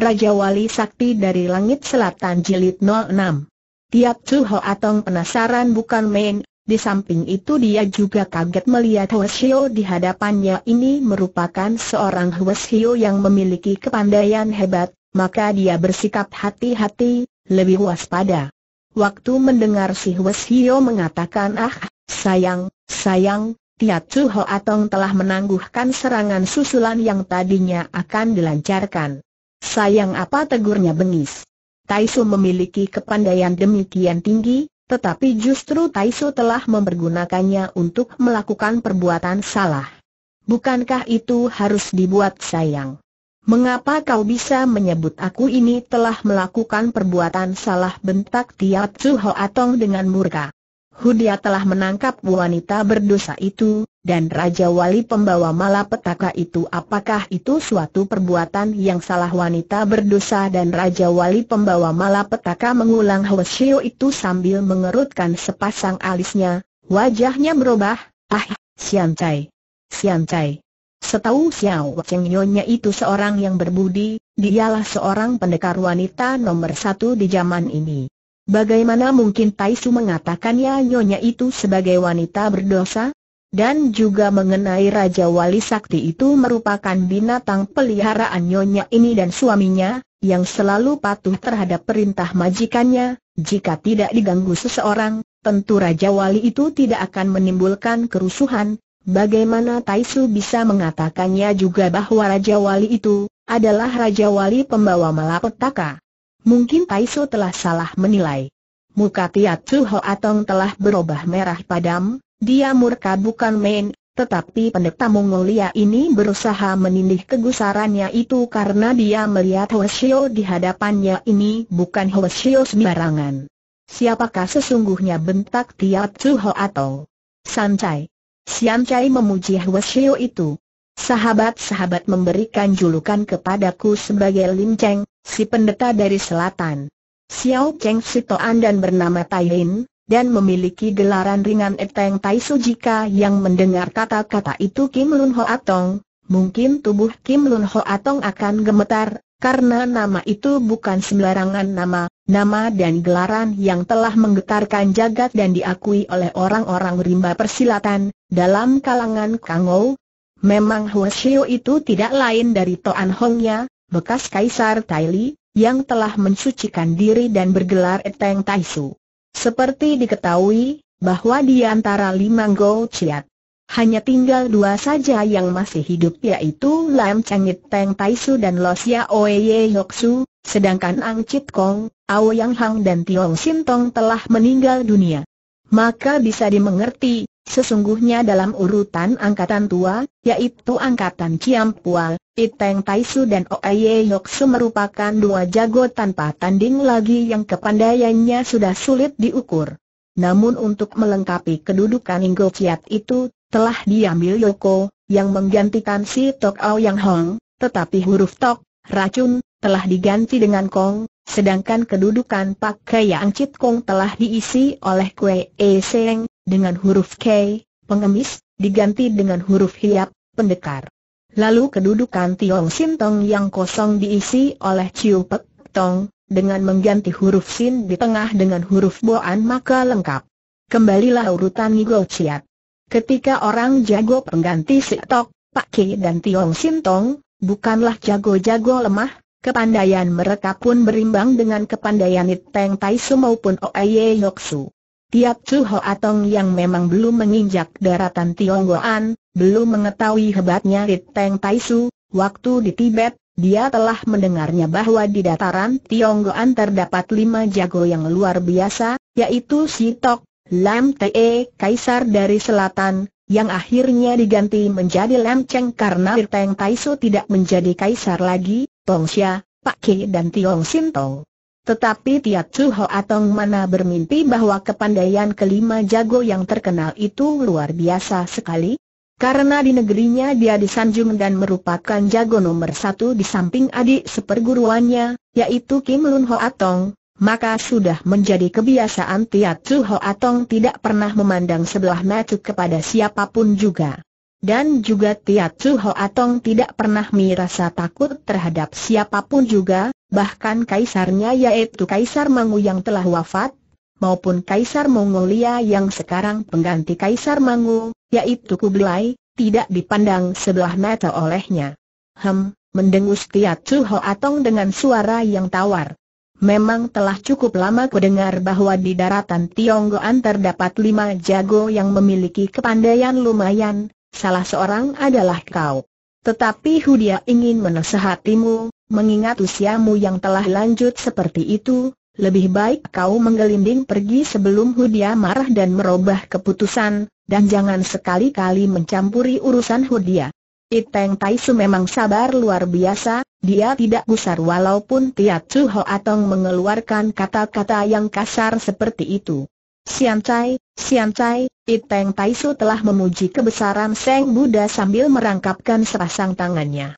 Raja Wali Sakti dari Langit Selatan Jilid 06. Tiap Chu Ho Atong penasaran bukan main, di samping itu dia juga kaget melihat Hwasio di hadapannya ini merupakan seorang Hwasio yang memiliki kepandaian hebat, maka dia bersikap hati-hati, lebih waspada. Waktu mendengar si Hwasio mengatakan ah, sayang, sayang, Tiap Chu Ho Atong telah menangguhkan serangan susulan yang tadinya akan dilancarkan. Sayang apa tegurnya bengis. Taisu memiliki kepandaian demikian tinggi, tetapi justru Taisu telah mempergunakannya untuk melakukan perbuatan salah. Bukankah itu harus dibuat sayang? Mengapa kau bisa menyebut aku ini telah melakukan perbuatan salah bentak tiap Suho Atong dengan murka? Hudia telah menangkap wanita berdosa itu, dan Raja Wali pembawa malapetaka itu apakah itu suatu perbuatan yang salah wanita berdosa dan Raja Wali pembawa malapetaka mengulang Hweshio itu sambil mengerutkan sepasang alisnya, wajahnya berubah, ah, Sian Chai. Sian Chai. Setahu Xiao Cheng Nyonya itu seorang yang berbudi, dialah seorang pendekar wanita nomor satu di zaman ini. Bagaimana mungkin Taisu mengatakannya Nyonya itu sebagai wanita berdosa? Dan juga mengenai Raja Wali Sakti itu merupakan binatang peliharaan nyonya ini dan suaminya, yang selalu patuh terhadap perintah majikannya, jika tidak diganggu seseorang, tentu Raja Wali itu tidak akan menimbulkan kerusuhan, bagaimana Taisu bisa mengatakannya juga bahwa Raja Wali itu, adalah Raja Wali pembawa malapetaka. Mungkin Taisu telah salah menilai. Muka Tiat Suho Atong telah berubah merah padam, dia murka bukan main, tetapi pendeta Mongolia ini berusaha menindih kegusarannya itu karena dia melihat Hoshio di hadapannya ini bukan Hoshio sembarangan. Siapakah sesungguhnya bentak Tiat Ho atau Sancai? Chai memuji Hoshio itu. Sahabat-sahabat memberikan julukan kepadaku sebagai Lim Cheng, si pendeta dari selatan. Xiao Cheng Sitoan dan bernama Tai Lin, dan memiliki gelaran ringan Eteng Tai jika yang mendengar kata-kata itu Kim Lun Ho Atong, mungkin tubuh Kim Lun Ho Atong akan gemetar, karena nama itu bukan sembarangan nama, nama dan gelaran yang telah menggetarkan jagat dan diakui oleh orang-orang rimba persilatan, dalam kalangan Kangou. Memang Huashio itu tidak lain dari Toan Hongnya, bekas Kaisar Taili, yang telah mensucikan diri dan bergelar Eteng Taisu. Seperti diketahui, bahwa di antara lima Go Chiat, hanya tinggal dua saja yang masih hidup yaitu Lam Changit Teng Taisu dan Lo Xia Oeye Yoksu, sedangkan Ang Chit Kong, Ao Yang Hang dan Tiong Sintong telah meninggal dunia. Maka bisa dimengerti, Sesungguhnya dalam urutan angkatan tua, yaitu angkatan Ciampual, Iteng Taisu dan Yok Yoksu merupakan dua jago tanpa tanding lagi yang kepandaiannya sudah sulit diukur. Namun untuk melengkapi kedudukan Inggo Ciat itu, telah diambil Yoko, yang menggantikan si Tok Ao Yang Hong, tetapi huruf Tok, racun, telah diganti dengan Kong, sedangkan kedudukan Pak Kaya Angcit Kong telah diisi oleh Kwe E Seng, dengan huruf K, pengemis, diganti dengan huruf hiap, pendekar. Lalu kedudukan Tiong Sintong yang kosong diisi oleh Chiu Pek Tong, dengan mengganti huruf Sin di tengah dengan huruf Boan maka lengkap. Kembalilah urutan Ngo Chiat. Ketika orang jago pengganti Si Tok, Pak Ki dan Tiong Sintong, bukanlah jago-jago lemah, kepandaian mereka pun berimbang dengan kepandaian It Teng Tai Su maupun Oye Yoksu. Tiap Chu Atong yang memang belum menginjak daratan Tionggoan, belum mengetahui hebatnya Riteng Taisu, waktu di Tibet, dia telah mendengarnya bahwa di dataran Tionggoan terdapat lima jago yang luar biasa, yaitu Sitok, Tok, Lam Te, Kaisar dari Selatan, yang akhirnya diganti menjadi Lam Cheng karena Riteng Taisu tidak menjadi kaisar lagi, Tong Xia, Pak Ki dan Tiong Sintong. Tetapi Tiat Chu Ho Atong mana bermimpi bahwa kepandaian kelima jago yang terkenal itu luar biasa sekali? Karena di negerinya dia disanjung dan merupakan jago nomor satu di samping adik seperguruannya, yaitu Kim Lun Ho Atong, maka sudah menjadi kebiasaan Tiat Chu Ho Atong tidak pernah memandang sebelah mata kepada siapapun juga. Dan juga Tiat Chu Ho Atong tidak pernah merasa takut terhadap siapapun juga, bahkan kaisarnya yaitu Kaisar Mangu yang telah wafat, maupun Kaisar Mongolia yang sekarang pengganti Kaisar Mangu, yaitu Kublai, tidak dipandang sebelah mata olehnya. Hem, mendengus Tiat Chu atong dengan suara yang tawar. Memang telah cukup lama kudengar bahwa di daratan Tionggoan terdapat lima jago yang memiliki kepandaian lumayan, salah seorang adalah kau. Tetapi Hudia ingin menasehatimu, mengingat usiamu yang telah lanjut seperti itu, lebih baik kau menggelinding pergi sebelum Hudia marah dan merubah keputusan, dan jangan sekali-kali mencampuri urusan Hudia. Iteng Taisu memang sabar luar biasa, dia tidak gusar walaupun Tiat Chu Atong mengeluarkan kata-kata yang kasar seperti itu. Sian Cai, Sian Cai, Iteng Taisu telah memuji kebesaran Seng Buddha sambil merangkapkan serasang tangannya.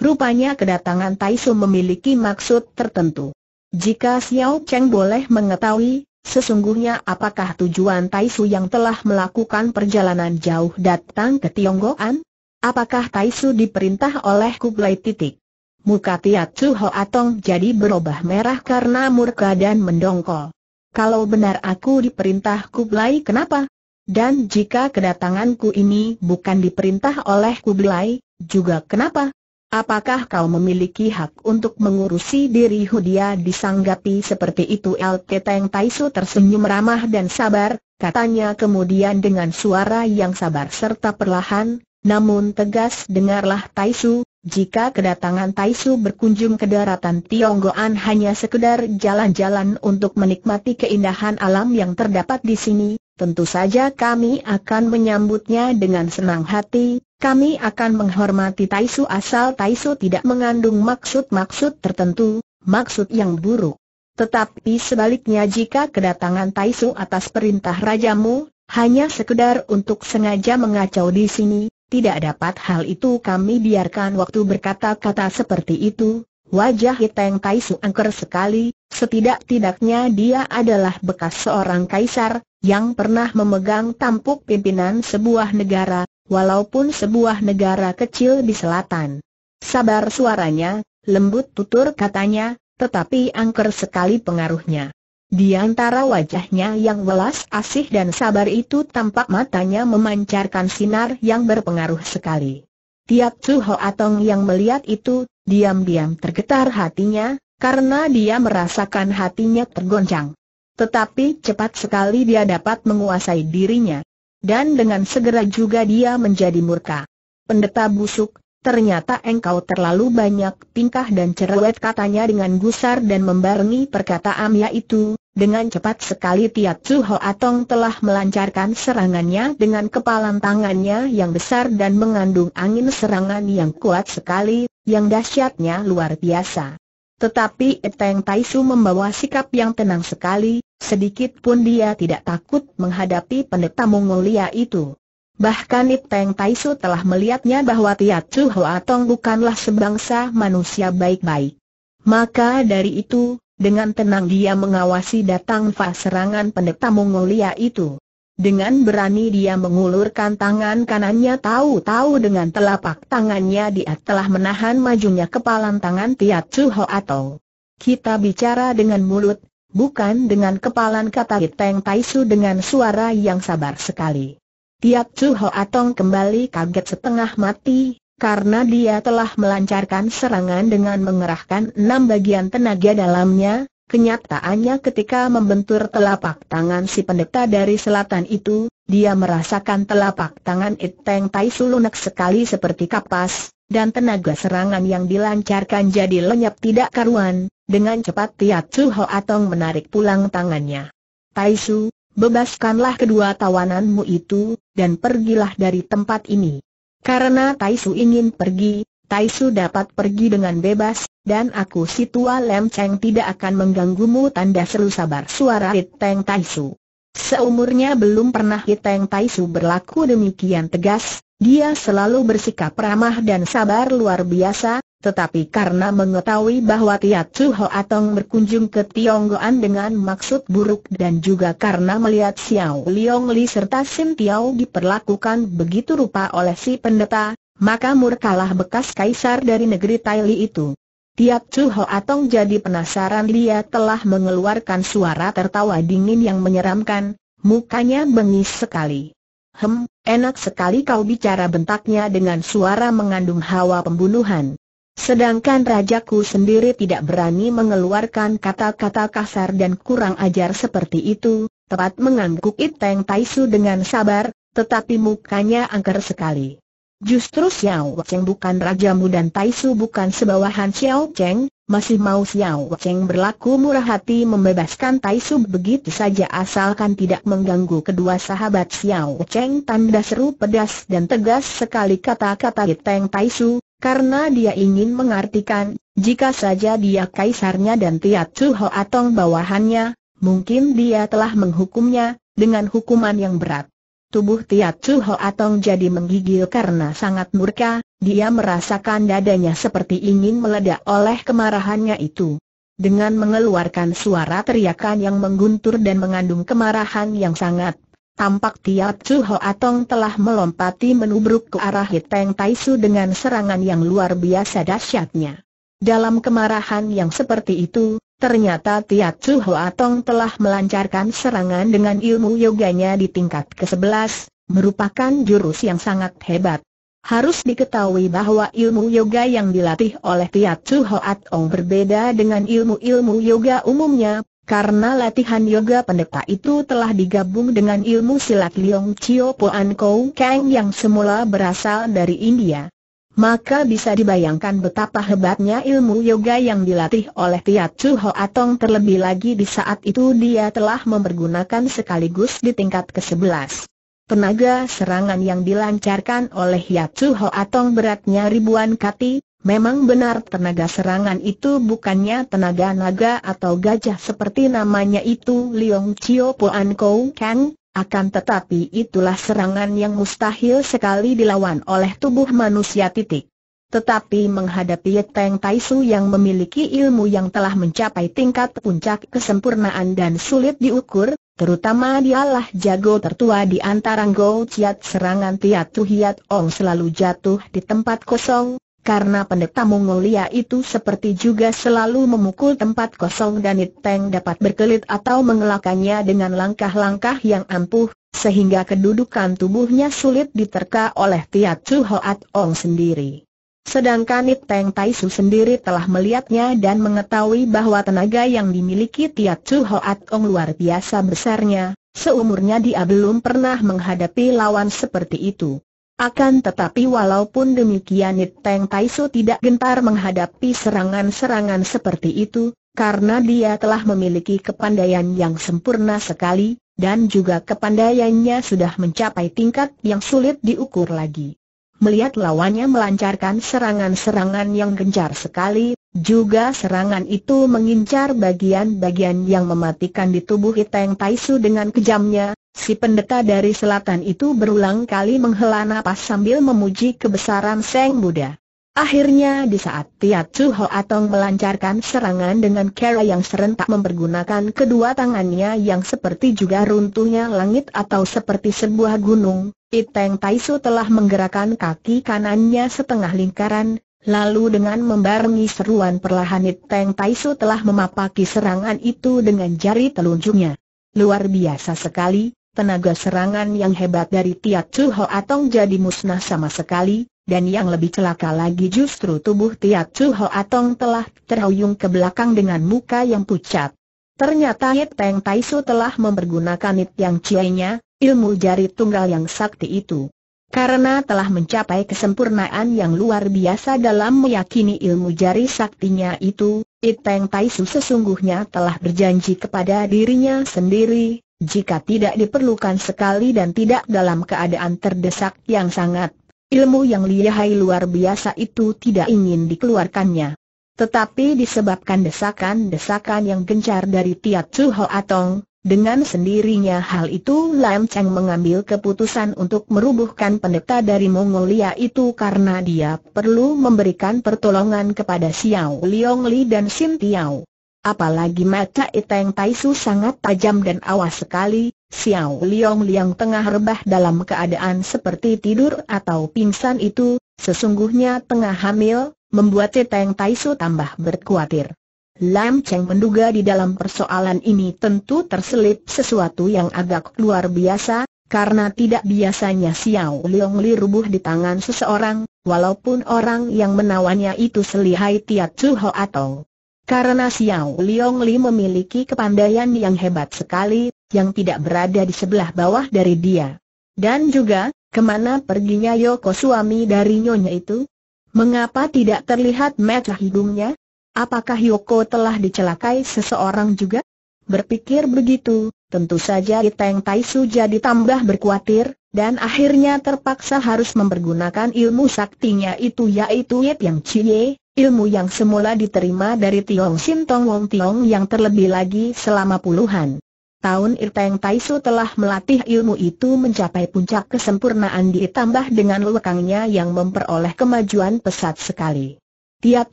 Rupanya kedatangan Taisu memiliki maksud tertentu. Jika Xiao Cheng boleh mengetahui, sesungguhnya apakah tujuan Taisu yang telah melakukan perjalanan jauh datang ke Tionggoan? Apakah Taisu diperintah oleh Kublai titik? Muka Tiat Suho Atong jadi berubah merah karena murka dan mendongkol. Kalau benar aku diperintah Kublai kenapa? Dan jika kedatanganku ini bukan diperintah oleh Kublai, juga kenapa? Apakah kau memiliki hak untuk mengurusi diri Hudia disanggapi seperti itu LT Teng Taisu tersenyum ramah dan sabar, katanya kemudian dengan suara yang sabar serta perlahan, namun tegas dengarlah Taisu, jika kedatangan Taisu berkunjung ke daratan Tionggoan hanya sekedar jalan-jalan untuk menikmati keindahan alam yang terdapat di sini, tentu saja kami akan menyambutnya dengan senang hati, kami akan menghormati Taisu asal Taisu tidak mengandung maksud-maksud tertentu, maksud yang buruk. Tetapi sebaliknya jika kedatangan Taisu atas perintah rajamu, hanya sekedar untuk sengaja mengacau di sini, tidak dapat hal itu kami biarkan waktu berkata-kata seperti itu, wajah Hiteng Kaisu angker sekali, setidak-tidaknya dia adalah bekas seorang kaisar, yang pernah memegang tampuk pimpinan sebuah negara, walaupun sebuah negara kecil di selatan. Sabar suaranya, lembut tutur katanya, tetapi angker sekali pengaruhnya. Di antara wajahnya yang welas asih dan sabar itu tampak matanya memancarkan sinar yang berpengaruh sekali. Tiap suho Atong yang melihat itu, diam-diam tergetar hatinya, karena dia merasakan hatinya tergoncang. Tetapi cepat sekali dia dapat menguasai dirinya. Dan dengan segera juga dia menjadi murka. Pendeta busuk, Ternyata engkau terlalu banyak tingkah dan cerewet katanya dengan gusar dan membarengi perkataan yaitu, dengan cepat sekali Tiat Su Atong telah melancarkan serangannya dengan kepalan tangannya yang besar dan mengandung angin serangan yang kuat sekali, yang dahsyatnya luar biasa. Tetapi Eteng Tai Su membawa sikap yang tenang sekali, sedikit pun dia tidak takut menghadapi pendeta Mongolia itu. Bahkan Iteng Tai Su telah melihatnya bahwa Tiat Su Atong bukanlah sebangsa manusia baik-baik. Maka dari itu, dengan tenang dia mengawasi datang fa serangan pendeta Mongolia itu. Dengan berani dia mengulurkan tangan kanannya tahu-tahu dengan telapak tangannya dia telah menahan majunya kepalan tangan Tiat Suho atau kita bicara dengan mulut, bukan dengan kepalan kata Hiteng Tai Su dengan suara yang sabar sekali. Tiap Chu Ho Atong kembali kaget setengah mati, karena dia telah melancarkan serangan dengan mengerahkan enam bagian tenaga dalamnya, kenyataannya ketika membentur telapak tangan si pendeta dari selatan itu, dia merasakan telapak tangan Iteng Tai lunak sekali seperti kapas, dan tenaga serangan yang dilancarkan jadi lenyap tidak karuan, dengan cepat Tiat Su Ho Atong menarik pulang tangannya. Tai Su, bebaskanlah kedua tawananmu itu, dan pergilah dari tempat ini. Karena Taisu ingin pergi, Taisu dapat pergi dengan bebas, dan aku si tua Lem Cheng tidak akan mengganggumu tanda seru sabar suara Hiteng Taisu. Seumurnya belum pernah Hiteng Taisu berlaku demikian tegas, dia selalu bersikap ramah dan sabar luar biasa, tetapi karena mengetahui bahwa Tiat Chu Ho Atong berkunjung ke Tionggoan dengan maksud buruk dan juga karena melihat Xiao Liong Li serta Sim Tiao diperlakukan begitu rupa oleh si pendeta, maka murkalah bekas kaisar dari negeri Li itu. Tiat Chu Ho Atong jadi penasaran dia telah mengeluarkan suara tertawa dingin yang menyeramkan, mukanya bengis sekali. Hem, enak sekali kau bicara bentaknya dengan suara mengandung hawa pembunuhan. Sedangkan rajaku sendiri tidak berani mengeluarkan kata-kata kasar dan kurang ajar seperti itu, tepat mengangguk Iteng Taisu dengan sabar, tetapi mukanya angker sekali. Justru Xiao Cheng bukan rajamu dan Taisu bukan sebawahan Xiao Cheng, masih mau Xiao Cheng berlaku murah hati membebaskan Taisu begitu saja asalkan tidak mengganggu kedua sahabat Xiao Cheng tanda seru pedas dan tegas sekali kata-kata Iteng Taisu, karena dia ingin mengartikan, jika saja dia kaisarnya dan tiap Chu atau bawahannya, mungkin dia telah menghukumnya, dengan hukuman yang berat. Tubuh Tiat Chu Atong jadi menggigil karena sangat murka, dia merasakan dadanya seperti ingin meledak oleh kemarahannya itu. Dengan mengeluarkan suara teriakan yang mengguntur dan mengandung kemarahan yang sangat Tampak Tiap Chu Atong telah melompati menubruk ke arah Hiteng Tai Su dengan serangan yang luar biasa dahsyatnya. Dalam kemarahan yang seperti itu, ternyata Tiap Chu Atong telah melancarkan serangan dengan ilmu yoganya di tingkat ke-11, merupakan jurus yang sangat hebat. Harus diketahui bahwa ilmu yoga yang dilatih oleh Tiap Chu Ho Atong berbeda dengan ilmu-ilmu yoga umumnya, karena latihan yoga pendeta itu telah digabung dengan ilmu silat Liong Chio Puan Kou Kang yang semula berasal dari India. Maka bisa dibayangkan betapa hebatnya ilmu yoga yang dilatih oleh Tiat Chu Atong terlebih lagi di saat itu dia telah mempergunakan sekaligus di tingkat ke-11. Tenaga serangan yang dilancarkan oleh Yatsu Atong beratnya ribuan kati, Memang benar tenaga serangan itu bukannya tenaga naga atau gajah seperti namanya itu Leong Chio Puan Kou Kang, akan tetapi itulah serangan yang mustahil sekali dilawan oleh tubuh manusia titik. Tetapi menghadapi Teng Tai Su yang memiliki ilmu yang telah mencapai tingkat puncak kesempurnaan dan sulit diukur, Terutama dialah jago tertua di antara Go Chiat serangan Tiat tuhiat Ong selalu jatuh di tempat kosong, karena pendeta Mongolia itu seperti juga selalu memukul tempat kosong dan Iteng dapat berkelit atau mengelakannya dengan langkah-langkah yang ampuh, sehingga kedudukan tubuhnya sulit diterka oleh Tia Chu Hoat Ong sendiri. Sedangkan Iteng Taisu sendiri telah melihatnya dan mengetahui bahwa tenaga yang dimiliki Tia Chu Hoat Ong luar biasa besarnya, seumurnya dia belum pernah menghadapi lawan seperti itu. Akan tetapi walaupun demikian Niteng Taisu tidak gentar menghadapi serangan-serangan seperti itu, karena dia telah memiliki kepandaian yang sempurna sekali, dan juga kepandaiannya sudah mencapai tingkat yang sulit diukur lagi. Melihat lawannya melancarkan serangan-serangan yang gencar sekali, juga serangan itu mengincar bagian-bagian yang mematikan di tubuh Hiteng Taisu dengan kejamnya, Si pendeta dari selatan itu berulang kali menghela napas sambil memuji kebesaran Seng Buddha. Akhirnya di saat Tiat Chu Atong melancarkan serangan dengan cara yang serentak mempergunakan kedua tangannya yang seperti juga runtuhnya langit atau seperti sebuah gunung, Iteng Taisu telah menggerakkan kaki kanannya setengah lingkaran, lalu dengan membarengi seruan perlahan Iteng Taisu telah memapaki serangan itu dengan jari telunjuknya. Luar biasa sekali, tenaga serangan yang hebat dari Tiat Chu Ho Atong jadi musnah sama sekali, dan yang lebih celaka lagi justru tubuh Tiat Chu Ho Atong telah terhuyung ke belakang dengan muka yang pucat. Ternyata Hit Teng Tai telah mempergunakan It Yang Cie-nya, ilmu jari tunggal yang sakti itu. Karena telah mencapai kesempurnaan yang luar biasa dalam meyakini ilmu jari saktinya itu, It Teng Tai sesungguhnya telah berjanji kepada dirinya sendiri, jika tidak diperlukan sekali dan tidak dalam keadaan terdesak yang sangat, ilmu yang lihai luar biasa itu tidak ingin dikeluarkannya. Tetapi disebabkan desakan-desakan yang gencar dari Tiat Chu Ho Atong, dengan sendirinya hal itu Lam Cheng mengambil keputusan untuk merubuhkan pendeta dari Mongolia itu karena dia perlu memberikan pertolongan kepada Xiao Liong Li dan Sim Tiao. Apalagi mata Iteng Taisu sangat tajam dan awas sekali, Xiao Liang Liang tengah rebah dalam keadaan seperti tidur atau pingsan itu, sesungguhnya tengah hamil, membuat Iteng Taisu tambah berkhawatir. Lam Cheng menduga di dalam persoalan ini tentu terselip sesuatu yang agak luar biasa, karena tidak biasanya Xiao Liang Li rubuh di tangan seseorang, walaupun orang yang menawannya itu selihai Tiat Chu Ho atau karena Xiao Liong Li memiliki kepandaian yang hebat sekali, yang tidak berada di sebelah bawah dari dia. Dan juga, kemana perginya Yoko suami dari nyonya itu? Mengapa tidak terlihat mata hidungnya? Apakah Yoko telah dicelakai seseorang juga? Berpikir begitu, tentu saja Teng Taisu jadi tambah berkuatir, dan akhirnya terpaksa harus mempergunakan ilmu saktinya itu yaitu Yit Yang Cie, Ilmu yang semula diterima dari Tiong Sin Tong Wong Tiong yang terlebih lagi selama puluhan tahun Irteng Taisu telah melatih ilmu itu mencapai puncak kesempurnaan ditambah dengan lekangnya yang memperoleh kemajuan pesat sekali. Tiap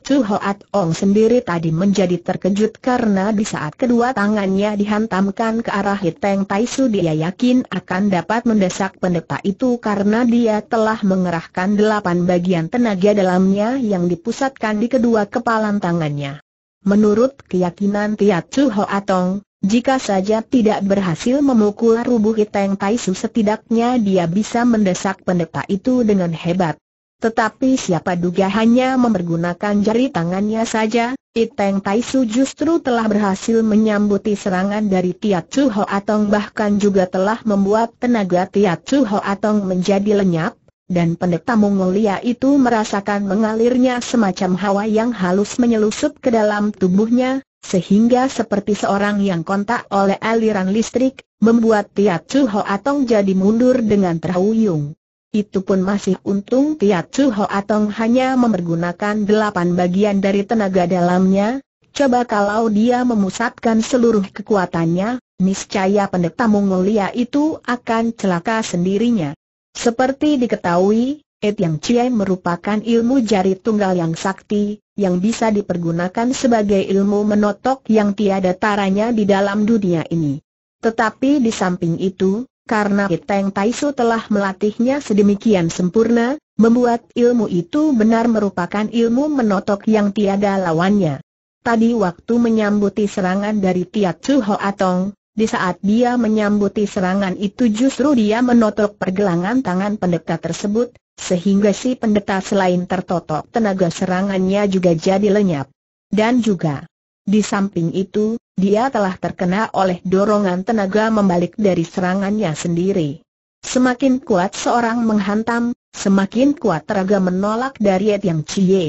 Chu Hoat Ong sendiri tadi menjadi terkejut karena di saat kedua tangannya dihantamkan ke arah Hiteng Tai Su dia yakin akan dapat mendesak pendeta itu karena dia telah mengerahkan delapan bagian tenaga dalamnya yang dipusatkan di kedua kepalan tangannya. Menurut keyakinan Tiap Chu Hoat Ong, jika saja tidak berhasil memukul rubuh Hiteng Tai Su setidaknya dia bisa mendesak pendeta itu dengan hebat. Tetapi siapa duga hanya mempergunakan jari tangannya saja, Iteng Tai justru telah berhasil menyambuti serangan dari Tiat Chu Ho Atong bahkan juga telah membuat tenaga Tiat Chu Ho Atong menjadi lenyap, dan pendeta Mongolia itu merasakan mengalirnya semacam hawa yang halus menyelusup ke dalam tubuhnya, sehingga seperti seorang yang kontak oleh aliran listrik, membuat Tiat Chu Ho Atong jadi mundur dengan terhuyung. Itu pun masih untung Tzu ho atong hanya mempergunakan delapan bagian dari tenaga dalamnya, coba kalau dia memusatkan seluruh kekuatannya, niscaya pendeta Mongolia itu akan celaka sendirinya. Seperti diketahui, Ed Yang Chie merupakan ilmu jari tunggal yang sakti, yang bisa dipergunakan sebagai ilmu menotok yang tiada taranya di dalam dunia ini. Tetapi di samping itu, karena Iteng Taisu telah melatihnya sedemikian sempurna, membuat ilmu itu benar merupakan ilmu menotok yang tiada lawannya. Tadi waktu menyambuti serangan dari Tiat Chu Atong, di saat dia menyambuti serangan itu justru dia menotok pergelangan tangan pendeta tersebut, sehingga si pendeta selain tertotok tenaga serangannya juga jadi lenyap. Dan juga, di samping itu, dia telah terkena oleh dorongan tenaga membalik dari serangannya sendiri. Semakin kuat seorang menghantam, semakin kuat tenaga menolak dari Yang Cie.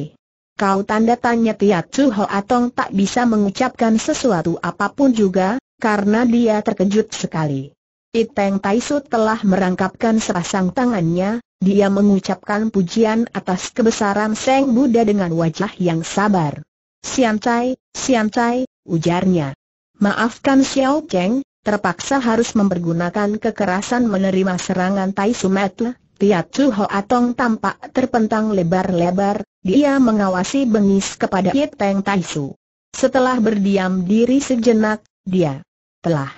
Kau tanda tanya Tiat Chu Ho Atong tak bisa mengucapkan sesuatu apapun juga, karena dia terkejut sekali. Iteng Taisu telah merangkapkan serasang tangannya, dia mengucapkan pujian atas kebesaran Seng Buddha dengan wajah yang sabar. Sian Chai, ujarnya. Maafkan Xiao Cheng, terpaksa harus mempergunakan kekerasan menerima serangan Tai Sumatla, Tiat Chu Atong tampak terpentang lebar-lebar, dia mengawasi bengis kepada Ye Teng Tai Su. Setelah berdiam diri sejenak, dia telah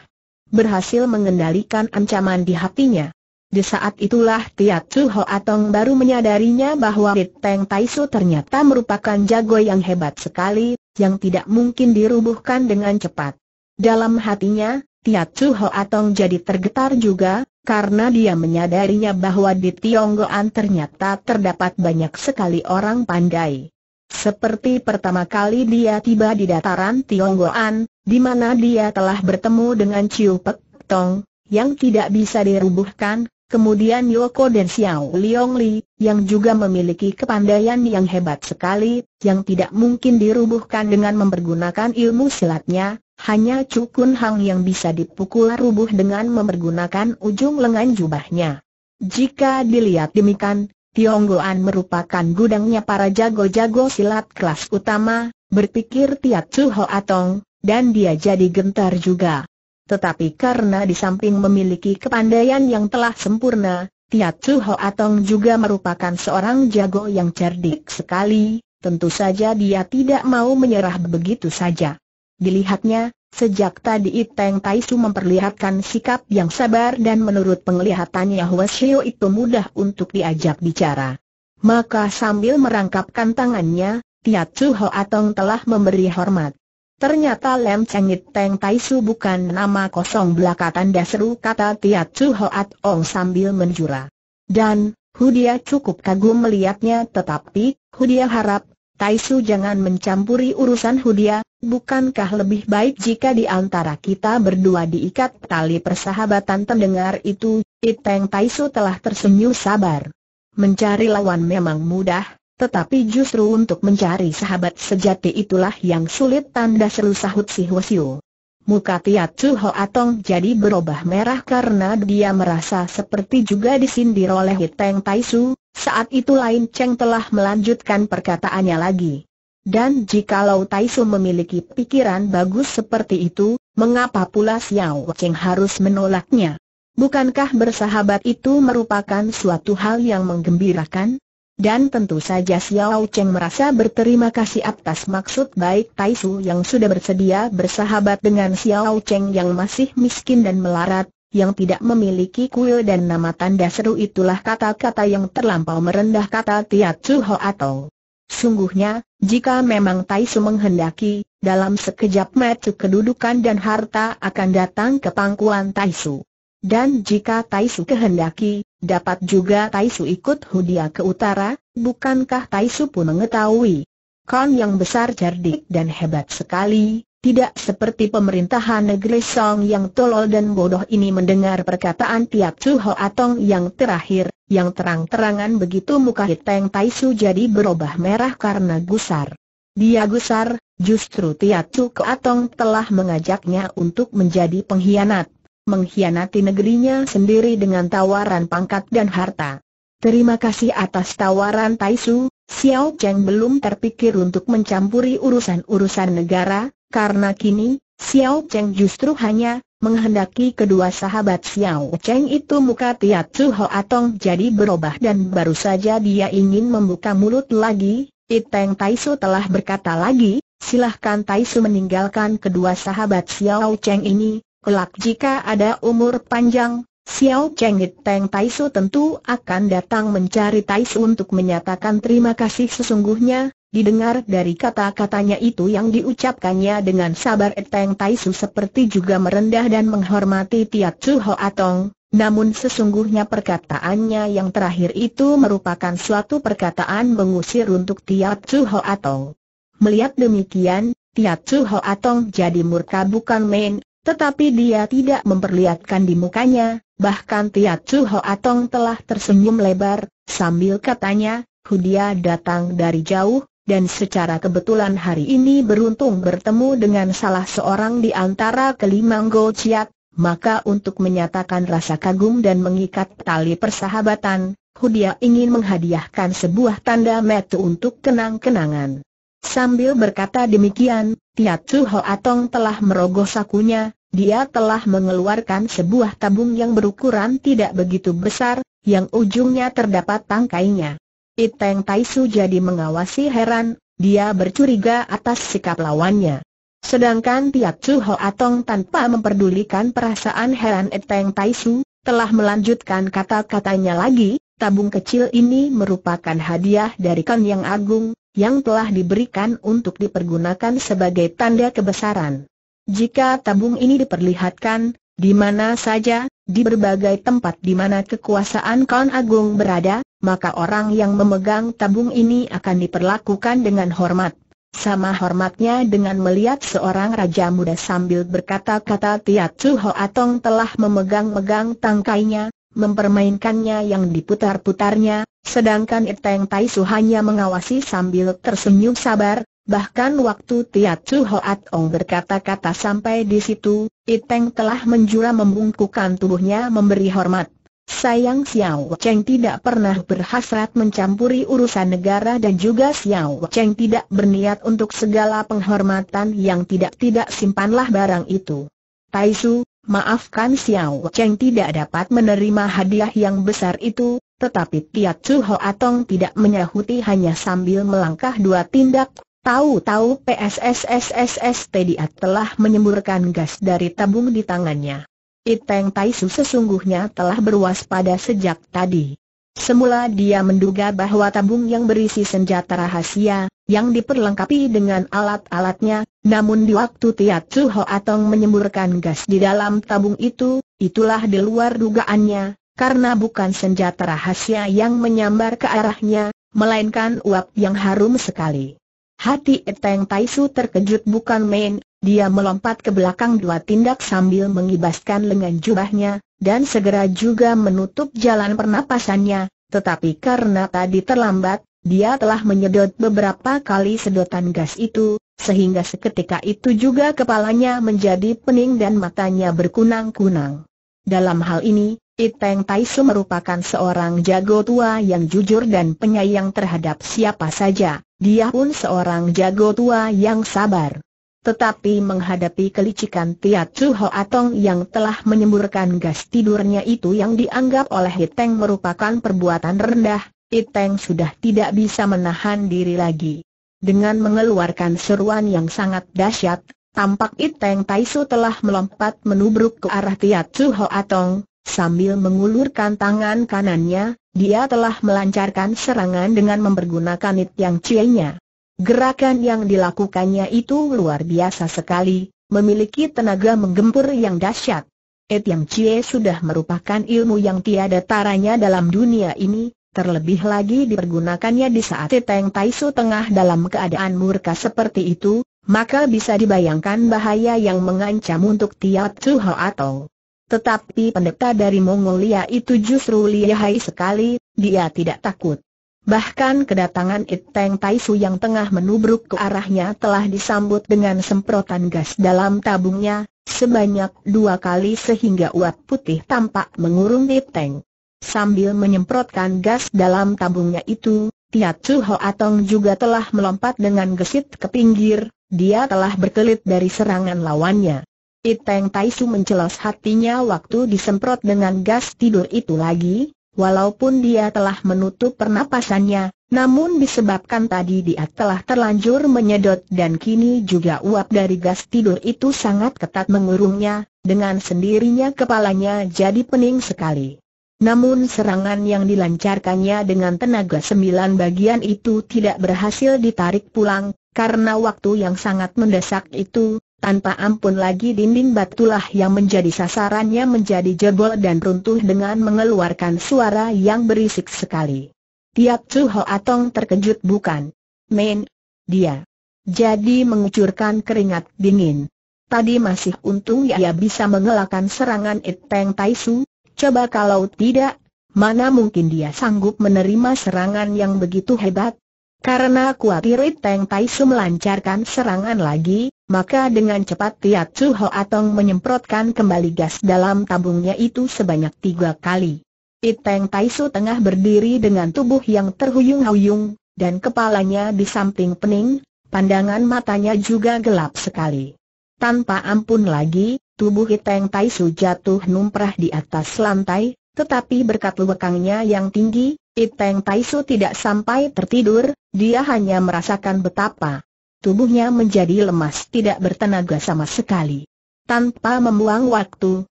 berhasil mengendalikan ancaman di hatinya. Di saat itulah Tiat Chu Atong baru menyadarinya bahwa Teng Tai Su ternyata merupakan jago yang hebat sekali, yang tidak mungkin dirubuhkan dengan cepat. Dalam hatinya, Tiat Chu Atong jadi tergetar juga, karena dia menyadarinya bahwa di Tionggoan ternyata terdapat banyak sekali orang pandai. Seperti pertama kali dia tiba di dataran Tionggoan, di mana dia telah bertemu dengan Chiu Pek Tong, yang tidak bisa dirubuhkan, kemudian Yoko dan Xiao Liong Li, yang juga memiliki kepandaian yang hebat sekali, yang tidak mungkin dirubuhkan dengan mempergunakan ilmu silatnya, hanya Cukun Hang yang bisa dipukul rubuh dengan memergunakan ujung lengan jubahnya. Jika dilihat demikian, Tionggoan merupakan gudangnya para jago-jago silat kelas utama, berpikir Tiat Chu Ho Atong, dan dia jadi gentar juga. Tetapi karena di samping memiliki kepandaian yang telah sempurna, Tiat Chu Ho Atong juga merupakan seorang jago yang cerdik sekali, tentu saja dia tidak mau menyerah begitu saja. Dilihatnya, sejak tadi Iteng Taisu memperlihatkan sikap yang sabar dan menurut penglihatannya Huasio itu mudah untuk diajak bicara. Maka sambil merangkapkan tangannya, Tiat Su Ho Atong telah memberi hormat. Ternyata Lem Cheng Iteng Tai Su bukan nama kosong belaka tanda seru kata Tiat Su Ho Atong sambil menjura. Dan, Hudia cukup kagum melihatnya tetapi, Hudia harap, Tai Su jangan mencampuri urusan Hudia, Bukankah lebih baik jika di antara kita berdua diikat tali persahabatan terdengar itu, Iteng Taisu telah tersenyum sabar Mencari lawan memang mudah, tetapi justru untuk mencari sahabat sejati itulah yang sulit Tanda seru sahut si Hwasyu Muka Tiat Chu Atong jadi berubah merah karena dia merasa seperti juga disindir oleh Iteng Taisu Saat itu Lain Cheng telah melanjutkan perkataannya lagi dan jikalau Taisu memiliki pikiran bagus seperti itu, mengapa pula Xiao Cheng harus menolaknya? Bukankah bersahabat itu merupakan suatu hal yang menggembirakan? Dan tentu saja Xiao Cheng merasa berterima kasih atas maksud baik Taisu yang sudah bersedia bersahabat dengan Xiao Cheng yang masih miskin dan melarat, yang tidak memiliki kuil dan nama tanda seru itulah kata-kata yang terlampau merendah kata Tia Chu Ho atau Sungguhnya, jika memang Taisu menghendaki, dalam sekejap mata kedudukan dan harta akan datang ke pangkuan Taisu. Dan jika Taisu kehendaki, dapat juga Taisu ikut Hudia ke utara, bukankah Taisu pun mengetahui? Kon yang besar cerdik dan hebat sekali, tidak seperti pemerintahan negeri Song yang tolol dan bodoh ini mendengar perkataan Tiap Chu Ho Atong yang terakhir, yang terang-terangan begitu muka Hiteng Taisu jadi berubah merah karena gusar. Dia gusar, justru Tiacu Keatong telah mengajaknya untuk menjadi pengkhianat, mengkhianati negerinya sendiri dengan tawaran pangkat dan harta. Terima kasih atas tawaran Taisu, Xiao Cheng belum terpikir untuk mencampuri urusan-urusan negara, karena kini, Xiao Cheng justru hanya menghendaki kedua sahabat Xiao Cheng itu muka Tiat Su Ho Atong jadi berubah dan baru saja dia ingin membuka mulut lagi, Iteng Taisu telah berkata lagi, silahkan Taisu meninggalkan kedua sahabat Xiao Cheng ini, kelak jika ada umur panjang, Xiao Cheng Iteng Taisu tentu akan datang mencari Taisu untuk menyatakan terima kasih sesungguhnya, Didengar dari kata-katanya itu yang diucapkannya dengan sabar Eteng Taisu seperti juga merendah dan menghormati Tiat Chu Atong, namun sesungguhnya perkataannya yang terakhir itu merupakan suatu perkataan mengusir untuk Tiat Chu Atong. Melihat demikian, Tiat Chu Atong jadi murka bukan main, tetapi dia tidak memperlihatkan di mukanya, bahkan Tiat Chu Atong telah tersenyum lebar, sambil katanya, Hudia datang dari jauh, dan secara kebetulan hari ini beruntung bertemu dengan salah seorang di antara kelima Go Chiat, maka untuk menyatakan rasa kagum dan mengikat tali persahabatan, Hudia ingin menghadiahkan sebuah tanda metu untuk kenang-kenangan. Sambil berkata demikian, Tiat Chu Atong telah merogoh sakunya, dia telah mengeluarkan sebuah tabung yang berukuran tidak begitu besar, yang ujungnya terdapat tangkainya. Iteng Taisu jadi mengawasi heran, dia bercuriga atas sikap lawannya. Sedangkan Tiat Chu Ho Atong tanpa memperdulikan perasaan heran Iteng Taisu, telah melanjutkan kata-katanya lagi, tabung kecil ini merupakan hadiah dari Kan Yang Agung, yang telah diberikan untuk dipergunakan sebagai tanda kebesaran. Jika tabung ini diperlihatkan, di mana saja, di berbagai tempat di mana kekuasaan Kaun Agung berada, maka orang yang memegang tabung ini akan diperlakukan dengan hormat. Sama hormatnya dengan melihat seorang raja muda sambil berkata-kata Tiat Chu Atong telah memegang-megang tangkainya, mempermainkannya yang diputar-putarnya, sedangkan Eteng Tai Su hanya mengawasi sambil tersenyum sabar, Bahkan waktu Tia Chu Hoat Ong berkata-kata sampai di situ, Iteng telah menjura membungkukan tubuhnya memberi hormat. Sayang Xiao Cheng tidak pernah berhasrat mencampuri urusan negara dan juga Xiao Cheng tidak berniat untuk segala penghormatan yang tidak-tidak simpanlah barang itu. tai su maafkan Xiao Cheng tidak dapat menerima hadiah yang besar itu, tetapi Tia Chu Hoatong tidak menyahuti hanya sambil melangkah dua tindak Tahu-tahu PSSSSST dia telah menyemburkan gas dari tabung di tangannya. Iteng Taisu sesungguhnya telah berwaspada sejak tadi. Semula dia menduga bahwa tabung yang berisi senjata rahasia, yang diperlengkapi dengan alat-alatnya, namun di waktu Tiat Su Atong menyemburkan gas di dalam tabung itu, itulah di luar dugaannya, karena bukan senjata rahasia yang menyambar ke arahnya, melainkan uap yang harum sekali. Hati Eteng Taisu terkejut bukan main, dia melompat ke belakang dua tindak sambil mengibaskan lengan jubahnya, dan segera juga menutup jalan pernapasannya, tetapi karena tadi terlambat, dia telah menyedot beberapa kali sedotan gas itu, sehingga seketika itu juga kepalanya menjadi pening dan matanya berkunang-kunang. Dalam hal ini, Iteng Taisu merupakan seorang jago tua yang jujur dan penyayang terhadap siapa saja, dia pun seorang jago tua yang sabar. Tetapi menghadapi kelicikan Tiat Chu Atong yang telah menyemburkan gas tidurnya itu yang dianggap oleh Iteng merupakan perbuatan rendah, Iteng sudah tidak bisa menahan diri lagi. Dengan mengeluarkan seruan yang sangat dahsyat, tampak Iteng Taisu telah melompat menubruk ke arah Tiat Chu Atong, Sambil mengulurkan tangan kanannya, dia telah melancarkan serangan dengan mempergunakan it yang cienya. Gerakan yang dilakukannya itu luar biasa sekali, memiliki tenaga menggempur yang dahsyat. Et yang cie sudah merupakan ilmu yang tiada taranya dalam dunia ini, terlebih lagi dipergunakannya di saat Teng Taisu tengah dalam keadaan murka seperti itu, maka bisa dibayangkan bahaya yang mengancam untuk Tiat Tsu atau tetapi pendeta dari Mongolia itu justru lihai sekali, dia tidak takut. Bahkan kedatangan Iteng Taisu yang tengah menubruk ke arahnya telah disambut dengan semprotan gas dalam tabungnya, sebanyak dua kali sehingga uap putih tampak mengurung Iteng. Sambil menyemprotkan gas dalam tabungnya itu, Tia Chu Atong juga telah melompat dengan gesit ke pinggir, dia telah berkelit dari serangan lawannya. Iteng Taisu mencelos hatinya waktu disemprot dengan gas tidur itu lagi, walaupun dia telah menutup pernapasannya, namun disebabkan tadi dia telah terlanjur menyedot dan kini juga uap dari gas tidur itu sangat ketat mengurungnya, dengan sendirinya kepalanya jadi pening sekali. Namun serangan yang dilancarkannya dengan tenaga sembilan bagian itu tidak berhasil ditarik pulang, karena waktu yang sangat mendesak itu, tanpa ampun lagi dinding batulah yang menjadi sasarannya menjadi jebol dan runtuh dengan mengeluarkan suara yang berisik sekali. Tiap Chu Ho Atong terkejut bukan? Main, dia. Jadi mengucurkan keringat dingin. Tadi masih untung ia bisa mengelakkan serangan It Peng Tai Su, coba kalau tidak, mana mungkin dia sanggup menerima serangan yang begitu hebat? Karena kuatir It Peng Tai Su melancarkan serangan lagi, maka dengan cepat Tia Chu Ho Atong menyemprotkan kembali gas dalam tabungnya itu sebanyak tiga kali. Iteng Taisu tengah berdiri dengan tubuh yang terhuyung-huyung, dan kepalanya di samping pening, pandangan matanya juga gelap sekali. Tanpa ampun lagi, tubuh Iteng Taisu jatuh numprah di atas lantai, tetapi berkat lubangnya yang tinggi, Iteng Taisu tidak sampai tertidur, dia hanya merasakan betapa Tubuhnya menjadi lemas tidak bertenaga sama sekali. Tanpa membuang waktu,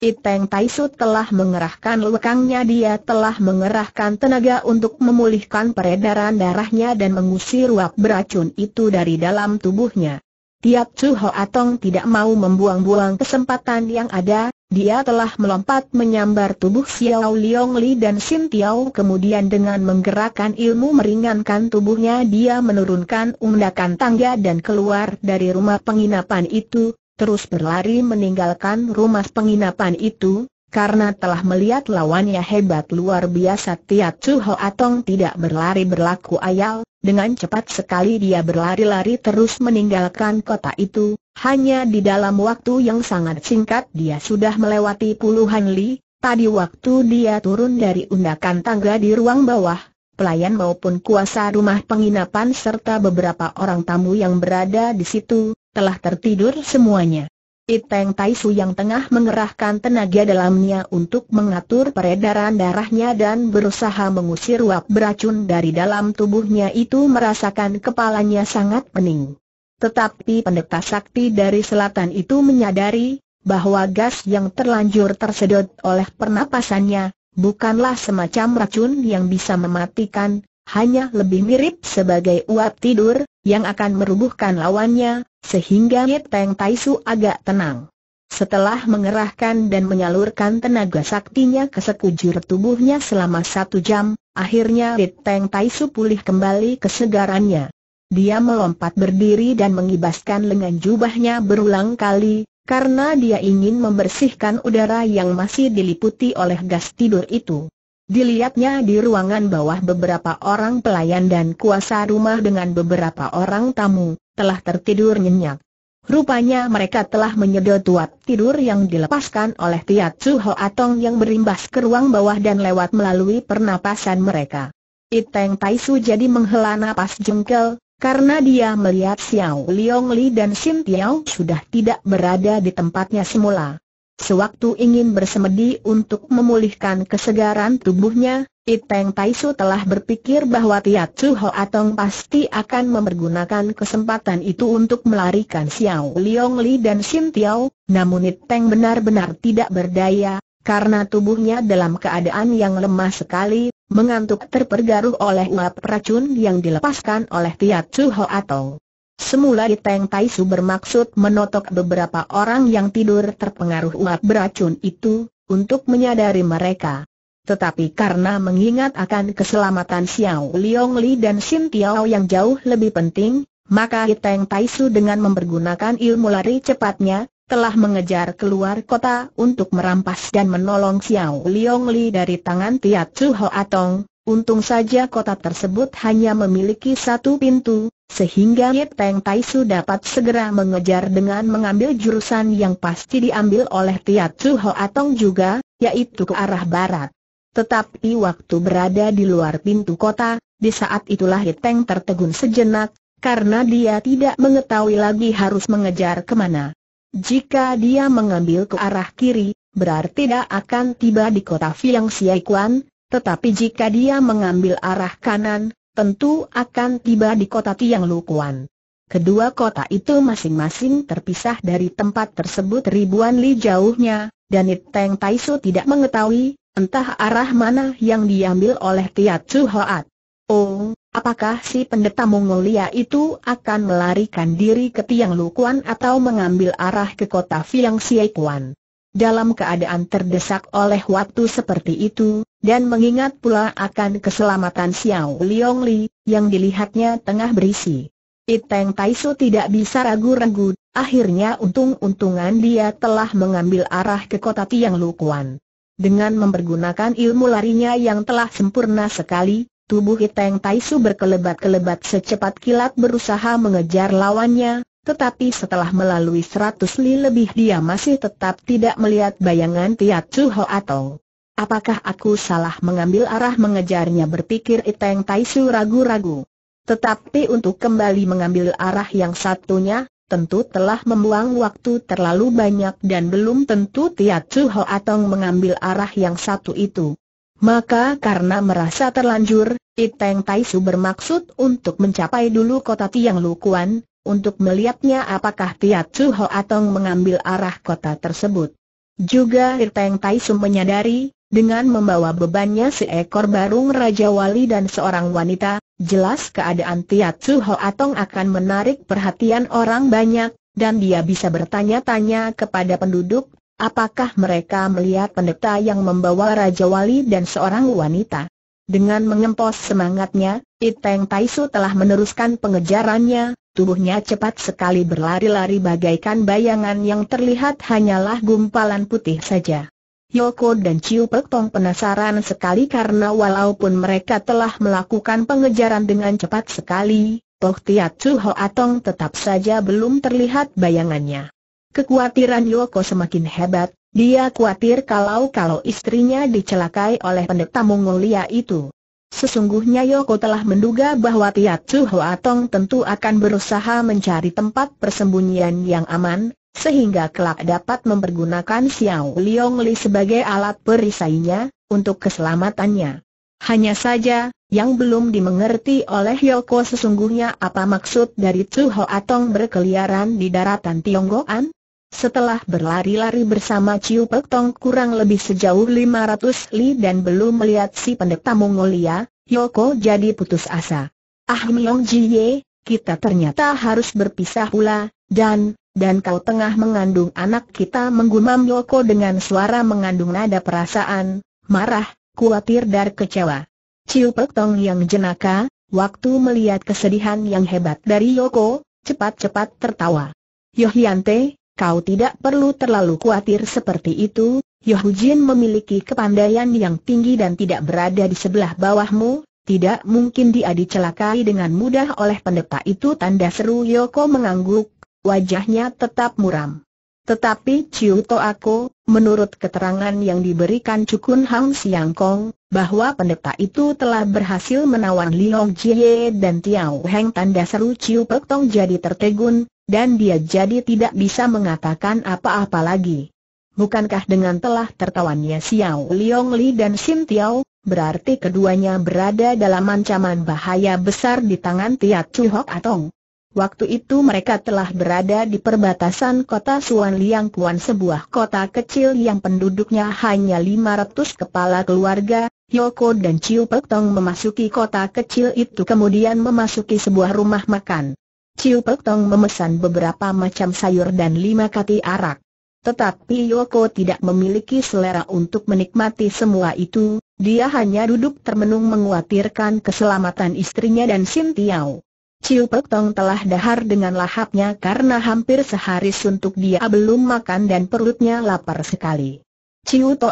Iteng Taisu telah mengerahkan lekangnya dia telah mengerahkan tenaga untuk memulihkan peredaran darahnya dan mengusir uap beracun itu dari dalam tubuhnya. Tiap Chu Atong tidak mau membuang-buang kesempatan yang ada, dia telah melompat menyambar tubuh Xiao Liong Li dan Xin Tiao kemudian dengan menggerakkan ilmu meringankan tubuhnya dia menurunkan undakan tangga dan keluar dari rumah penginapan itu, terus berlari meninggalkan rumah penginapan itu, karena telah melihat lawannya hebat luar biasa Tiat Chu Ho Atong tidak berlari berlaku ayal, dengan cepat sekali dia berlari-lari terus meninggalkan kota itu, hanya di dalam waktu yang sangat singkat dia sudah melewati puluhan li, tadi waktu dia turun dari undakan tangga di ruang bawah, pelayan maupun kuasa rumah penginapan serta beberapa orang tamu yang berada di situ, telah tertidur semuanya. Iteng Taisu yang tengah mengerahkan tenaga dalamnya untuk mengatur peredaran darahnya dan berusaha mengusir uap beracun dari dalam tubuhnya itu merasakan kepalanya sangat pening. Tetapi pendeta sakti dari selatan itu menyadari bahwa gas yang terlanjur tersedot oleh pernapasannya bukanlah semacam racun yang bisa mematikan, hanya lebih mirip sebagai uap tidur, yang akan merubuhkan lawannya, sehingga Ye Teng Tai Su agak tenang. Setelah mengerahkan dan menyalurkan tenaga saktinya ke sekujur tubuhnya selama satu jam, akhirnya Ye Teng Tai Su pulih kembali kesegarannya. Dia melompat berdiri dan mengibaskan lengan jubahnya berulang kali, karena dia ingin membersihkan udara yang masih diliputi oleh gas tidur itu. Dilihatnya di ruangan bawah beberapa orang pelayan dan kuasa rumah dengan beberapa orang tamu, telah tertidur nyenyak. Rupanya mereka telah menyedot tuat tidur yang dilepaskan oleh Tiat Suho Atong yang berimbas ke ruang bawah dan lewat melalui pernapasan mereka. Iteng Tai Su jadi menghela napas jengkel, karena dia melihat Xiao Liong Li dan Sim Tiao sudah tidak berada di tempatnya semula. Sewaktu ingin bersemedi untuk memulihkan kesegaran tubuhnya, Iteng Taisu telah berpikir bahwa Tiatsu Atong pasti akan mempergunakan kesempatan itu untuk melarikan Xiao Liong Li dan Xin Tiao, namun Iteng benar-benar tidak berdaya, karena tubuhnya dalam keadaan yang lemah sekali, mengantuk terpergaruh oleh uap racun yang dilepaskan oleh Tiatsu Atong. Semula Iteng Su bermaksud menotok beberapa orang yang tidur terpengaruh uap beracun itu, untuk menyadari mereka. Tetapi karena mengingat akan keselamatan Xiao Liong Li dan Xin Tiao yang jauh lebih penting, maka Iteng Su dengan mempergunakan ilmu lari cepatnya, telah mengejar keluar kota untuk merampas dan menolong Xiao Liong Li dari tangan Tia Chu Ho Atong. Untung saja kota tersebut hanya memiliki satu pintu, sehingga Ye Peng Tai Su dapat segera mengejar dengan mengambil jurusan yang pasti diambil oleh Tiat Su Ho Atong juga, yaitu ke arah barat. Tetapi waktu berada di luar pintu kota, di saat itulah Ye Peng tertegun sejenak, karena dia tidak mengetahui lagi harus mengejar kemana. Jika dia mengambil ke arah kiri, berarti dia akan tiba di kota Fiang Kuan, tetapi jika dia mengambil arah kanan, tentu akan tiba di kota Tiang Lukuan. Kedua kota itu masing-masing terpisah dari tempat tersebut ribuan li jauhnya, dan It Teng Taisu tidak mengetahui, entah arah mana yang diambil oleh Tiat Chu Hoat. Oh, apakah si pendeta Mongolia itu akan melarikan diri ke Tiang Lukuan atau mengambil arah ke kota Fiang Siekuan? Dalam keadaan terdesak oleh waktu seperti itu, dan mengingat pula akan keselamatan Xiao Liong Li, yang dilihatnya tengah berisi. Iteng Taisu tidak bisa ragu-ragu, akhirnya untung-untungan dia telah mengambil arah ke kota Tiang Lukuan. Dengan mempergunakan ilmu larinya yang telah sempurna sekali, tubuh Iteng Taisu berkelebat-kelebat secepat kilat berusaha mengejar lawannya, tetapi setelah melalui seratus li lebih dia masih tetap tidak melihat bayangan Tiat Chu Ho Atong. Apakah aku salah mengambil arah mengejarnya berpikir Iteng Taisu ragu-ragu. Tetapi untuk kembali mengambil arah yang satunya, tentu telah membuang waktu terlalu banyak dan belum tentu Tiat Chu Atong mengambil arah yang satu itu. Maka karena merasa terlanjur, Iteng Taisu bermaksud untuk mencapai dulu kota Tiang Lukuan, untuk melihatnya apakah Tiat Chu Atong mengambil arah kota tersebut. Juga Iteng Taisu menyadari, dengan membawa bebannya seekor barung Raja Wali dan seorang wanita, jelas keadaan Tiat Su Atong akan menarik perhatian orang banyak, dan dia bisa bertanya-tanya kepada penduduk, apakah mereka melihat pendeta yang membawa Raja Wali dan seorang wanita. Dengan mengempos semangatnya, Iteng Taisu telah meneruskan pengejarannya, tubuhnya cepat sekali berlari-lari bagaikan bayangan yang terlihat hanyalah gumpalan putih saja. Yoko dan Chiu Pek Tong penasaran sekali karena walaupun mereka telah melakukan pengejaran dengan cepat sekali, Toh Tiat Chu Ho Atong tetap saja belum terlihat bayangannya. Kekhawatiran Yoko semakin hebat, dia khawatir kalau-kalau istrinya dicelakai oleh pendeta Mongolia itu. Sesungguhnya Yoko telah menduga bahwa Tiat Chu Ho Atong tentu akan berusaha mencari tempat persembunyian yang aman, sehingga kelak dapat mempergunakan Xiao Liong Li sebagai alat perisainya, untuk keselamatannya. Hanya saja, yang belum dimengerti oleh Yoko sesungguhnya apa maksud dari Chu Ho Atong berkeliaran di daratan Tionggoan? Setelah berlari-lari bersama Ciu Pek Tong kurang lebih sejauh 500 li dan belum melihat si pendeta Mongolia, Yoko jadi putus asa. Ah Myong Jiye, kita ternyata harus berpisah pula, dan, dan kau tengah mengandung anak kita menggumam Yoko dengan suara mengandung nada perasaan, marah, khawatir dan kecewa. Ciu Pek Tong yang jenaka, waktu melihat kesedihan yang hebat dari Yoko, cepat-cepat tertawa. Yohyante, kau tidak perlu terlalu khawatir seperti itu, Yohujin memiliki kepandaian yang tinggi dan tidak berada di sebelah bawahmu, tidak mungkin dia dicelakai dengan mudah oleh pendeta itu tanda seru Yoko mengangguk, wajahnya tetap muram. Tetapi Ciu To Ako, menurut keterangan yang diberikan Cukun Hang Siang Kong, bahwa pendeta itu telah berhasil menawan Liong Jie dan Tiao Heng tanda seru Ciu Pek Tong jadi tertegun, dan dia jadi tidak bisa mengatakan apa-apa lagi. Bukankah dengan telah tertawannya Xiao Liong Li dan Sim Tiao, berarti keduanya berada dalam ancaman bahaya besar di tangan Tiat Chu Hok Atong? Waktu itu mereka telah berada di perbatasan kota Suan Liang Kuan sebuah kota kecil yang penduduknya hanya 500 kepala keluarga, Yoko dan Chiu Pek Tong memasuki kota kecil itu kemudian memasuki sebuah rumah makan. Chiu Pek Tong memesan beberapa macam sayur dan lima kati arak. Tetapi Yoko tidak memiliki selera untuk menikmati semua itu, dia hanya duduk termenung menguatirkan keselamatan istrinya dan Sintiao. Ciu Pek Tong telah dahar dengan lahapnya karena hampir sehari suntuk dia belum makan dan perutnya lapar sekali. Ciu To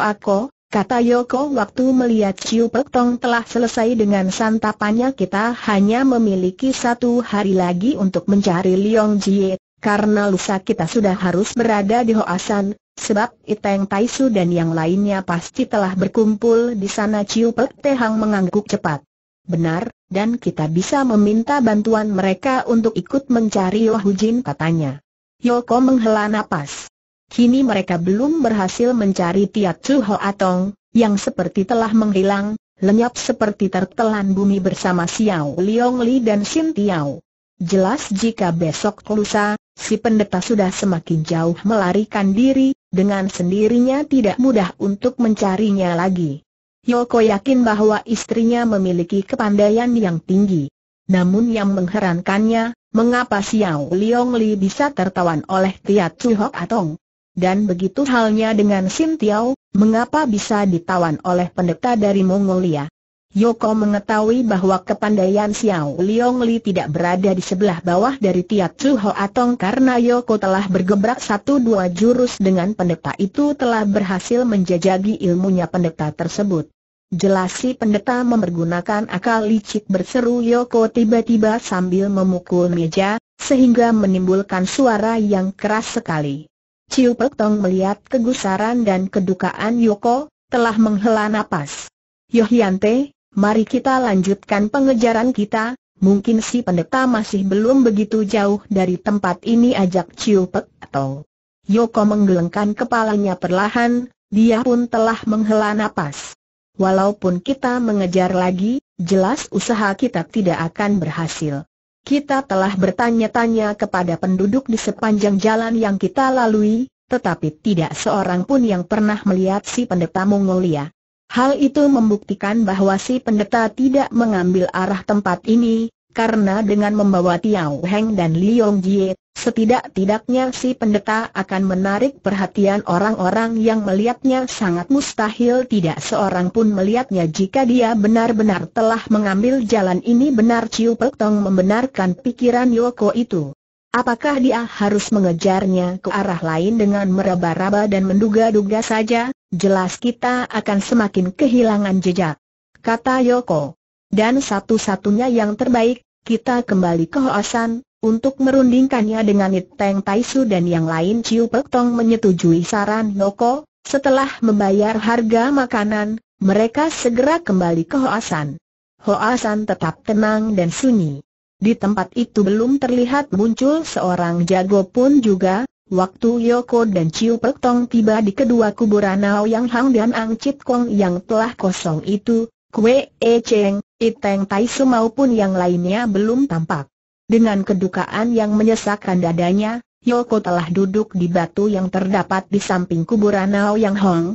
kata Yoko waktu melihat Ciu Pek Tong telah selesai dengan santapannya kita hanya memiliki satu hari lagi untuk mencari Liong Jie, karena lusa kita sudah harus berada di Hoasan, Sebab Iteng Taisu dan yang lainnya pasti telah berkumpul di sana Ciu Pek Tehang mengangguk cepat. Benar, dan kita bisa meminta bantuan mereka untuk ikut mencari Yohujin katanya. Yoko menghela napas. Kini mereka belum berhasil mencari Tiat Chu Atong, yang seperti telah menghilang, lenyap seperti tertelan bumi bersama Xiao Liong Li dan Sin Tiao. Jelas jika besok lusa, si pendeta sudah semakin jauh melarikan diri, dengan sendirinya tidak mudah untuk mencarinya lagi. Yoko yakin bahwa istrinya memiliki kepandaian yang tinggi. Namun yang mengherankannya, mengapa Xiao Liong Li bisa tertawan oleh Tiat Cui Hok Atong? Dan begitu halnya dengan Sim Tiao, mengapa bisa ditawan oleh pendeta dari Mongolia? Yoko mengetahui bahwa kepandaian Xiao Liong Li tidak berada di sebelah bawah dari Tiat Chu Ho Atong karena Yoko telah bergebrak satu dua jurus dengan pendeta itu telah berhasil menjajagi ilmunya pendeta tersebut. Jelas si pendeta mempergunakan akal licik berseru Yoko tiba-tiba sambil memukul meja, sehingga menimbulkan suara yang keras sekali. Ciu Pek Tong melihat kegusaran dan kedukaan Yoko, telah menghela napas. Yohiante, mari kita lanjutkan pengejaran kita, mungkin si pendeta masih belum begitu jauh dari tempat ini ajak Ciu Pek Tong. Yoko menggelengkan kepalanya perlahan, dia pun telah menghela nafas. Walaupun kita mengejar lagi, jelas usaha kita tidak akan berhasil. Kita telah bertanya-tanya kepada penduduk di sepanjang jalan yang kita lalui, tetapi tidak seorang pun yang pernah melihat si pendeta Mongolia. Hal itu membuktikan bahwa si pendeta tidak mengambil arah tempat ini, karena dengan membawa Tiao Heng dan Liong Jie, Setidak-tidaknya si pendeta akan menarik perhatian orang-orang yang melihatnya sangat mustahil tidak seorang pun melihatnya jika dia benar-benar telah mengambil jalan ini benar Ciu Pek Tong membenarkan pikiran Yoko itu. Apakah dia harus mengejarnya ke arah lain dengan meraba-raba dan menduga-duga saja? Jelas kita akan semakin kehilangan jejak. Kata Yoko. Dan satu-satunya yang terbaik, kita kembali ke Hoasan, untuk merundingkannya dengan It Teng Taisu dan yang lain Chiu Pek Tong menyetujui saran Noko, setelah membayar harga makanan, mereka segera kembali ke Hoasan. Hoasan tetap tenang dan sunyi. Di tempat itu belum terlihat muncul seorang jago pun juga, waktu Yoko dan Chiu Pek Tong tiba di kedua kuburan Nao Yang Hang dan Ang Chit Kong yang telah kosong itu, Kwe E Cheng, Iteng Taisu maupun yang lainnya belum tampak. Dengan kedukaan yang menyesakkan dadanya, Yoko telah duduk di batu yang terdapat di samping kuburan Nao Yang Hong.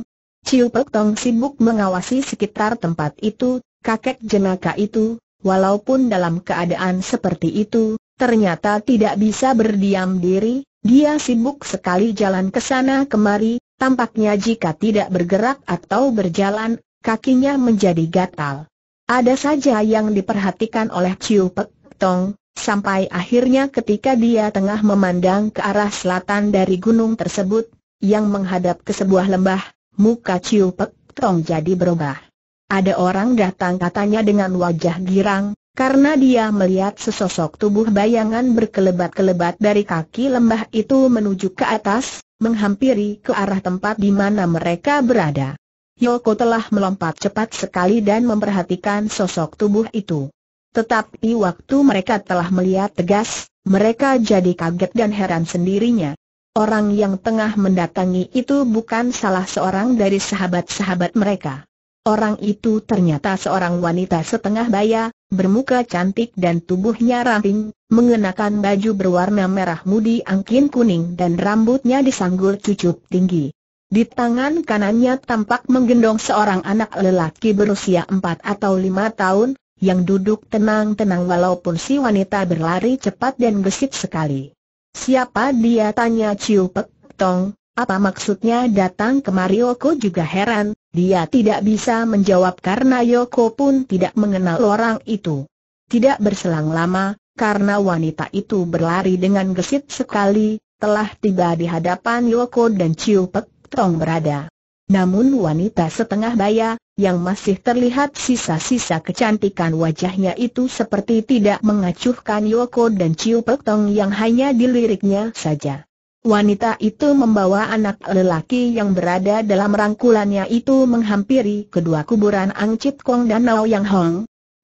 Chiu Pek Tong sibuk mengawasi sekitar tempat itu, kakek jenaka itu, walaupun dalam keadaan seperti itu, ternyata tidak bisa berdiam diri, dia sibuk sekali jalan ke sana kemari, tampaknya jika tidak bergerak atau berjalan, kakinya menjadi gatal. Ada saja yang diperhatikan oleh Chiu Pek Tong, Sampai akhirnya ketika dia tengah memandang ke arah selatan dari gunung tersebut, yang menghadap ke sebuah lembah, muka Ciu Pek Tong jadi berubah. Ada orang datang katanya dengan wajah girang, karena dia melihat sesosok tubuh bayangan berkelebat-kelebat dari kaki lembah itu menuju ke atas, menghampiri ke arah tempat di mana mereka berada. Yoko telah melompat cepat sekali dan memperhatikan sosok tubuh itu. Tetapi waktu mereka telah melihat tegas, mereka jadi kaget dan heran sendirinya. Orang yang tengah mendatangi itu bukan salah seorang dari sahabat-sahabat mereka. Orang itu ternyata seorang wanita setengah baya, bermuka cantik dan tubuhnya ramping, mengenakan baju berwarna merah mudi angkin kuning dan rambutnya disanggul cucup tinggi. Di tangan kanannya tampak menggendong seorang anak lelaki berusia 4 atau 5 tahun, yang duduk tenang-tenang walaupun si wanita berlari cepat dan gesit sekali. Siapa dia tanya Ciu Pek Tong, apa maksudnya datang kemari Yoko juga heran, dia tidak bisa menjawab karena Yoko pun tidak mengenal orang itu. Tidak berselang lama, karena wanita itu berlari dengan gesit sekali, telah tiba di hadapan Yoko dan Ciu Pek Tong berada. Namun wanita setengah baya, yang masih terlihat sisa-sisa kecantikan wajahnya itu seperti tidak mengacuhkan Yoko dan Chiu Pek Tong yang hanya diliriknya saja. Wanita itu membawa anak lelaki yang berada dalam rangkulannya itu menghampiri kedua kuburan Ang Chit Kong dan Nao Yang Hong.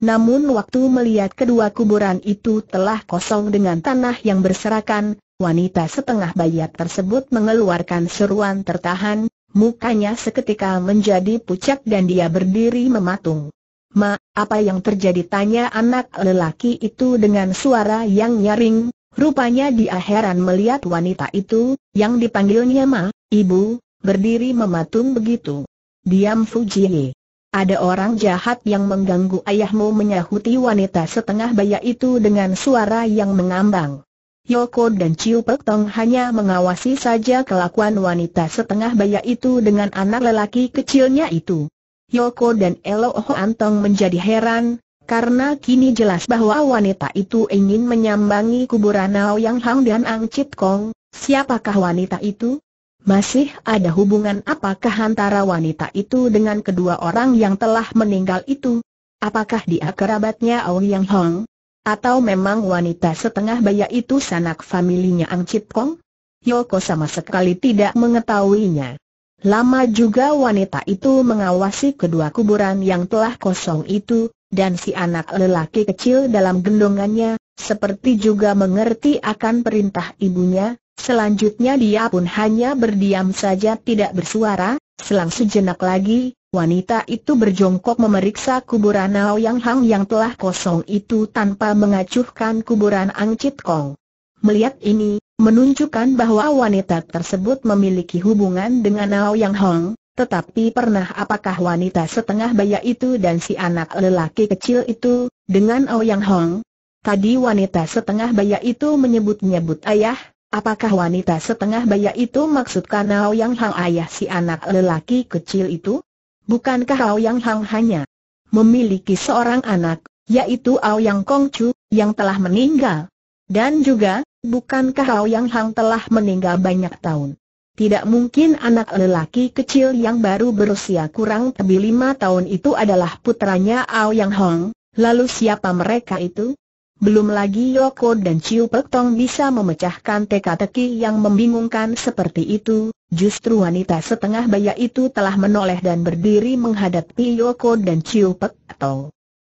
Namun waktu melihat kedua kuburan itu telah kosong dengan tanah yang berserakan, wanita setengah bayat tersebut mengeluarkan seruan tertahan, Mukanya seketika menjadi pucat dan dia berdiri mematung. Ma, apa yang terjadi tanya anak lelaki itu dengan suara yang nyaring, rupanya dia heran melihat wanita itu, yang dipanggilnya Ma, ibu, berdiri mematung begitu. Diam Fujiye. Ada orang jahat yang mengganggu ayahmu menyahuti wanita setengah baya itu dengan suara yang mengambang. Yoko dan Chiu Pek Tong hanya mengawasi saja kelakuan wanita setengah baya itu dengan anak lelaki kecilnya itu. Yoko dan Elo Antong Antong menjadi heran, karena kini jelas bahwa wanita itu ingin menyambangi kuburan Yang Hang dan Ang Chit Kong, siapakah wanita itu? Masih ada hubungan apakah antara wanita itu dengan kedua orang yang telah meninggal itu? Apakah dia kerabatnya Ao Yang Hong? Atau memang wanita setengah baya itu sanak familinya Ang Chit Kong? Yoko sama sekali tidak mengetahuinya. Lama juga wanita itu mengawasi kedua kuburan yang telah kosong itu, dan si anak lelaki kecil dalam gendongannya, seperti juga mengerti akan perintah ibunya, selanjutnya dia pun hanya berdiam saja tidak bersuara, selang sejenak lagi, Wanita itu berjongkok memeriksa kuburan Yang Hang yang telah kosong itu tanpa mengacuhkan kuburan Ang Chit Kong. Melihat ini, menunjukkan bahwa wanita tersebut memiliki hubungan dengan Yang Hang, tetapi pernah apakah wanita setengah baya itu dan si anak lelaki kecil itu, dengan Yang Hang? Tadi wanita setengah baya itu menyebut-nyebut ayah, apakah wanita setengah baya itu maksudkan Yang Hang ayah si anak lelaki kecil itu? Bukankah Yang Hang hanya memiliki seorang anak, yaitu Ao Aoyang Kongcu, yang telah meninggal? Dan juga, bukankah Yang Hang telah meninggal banyak tahun? Tidak mungkin anak lelaki kecil yang baru berusia kurang lebih lima tahun itu adalah putranya Ao Yang Hong, lalu siapa mereka itu? Belum lagi Yoko dan Chiu Pek Tong bisa memecahkan teka-teki yang membingungkan seperti itu, Justru wanita setengah baya itu telah menoleh dan berdiri menghadapi Yoko dan Chiu Pek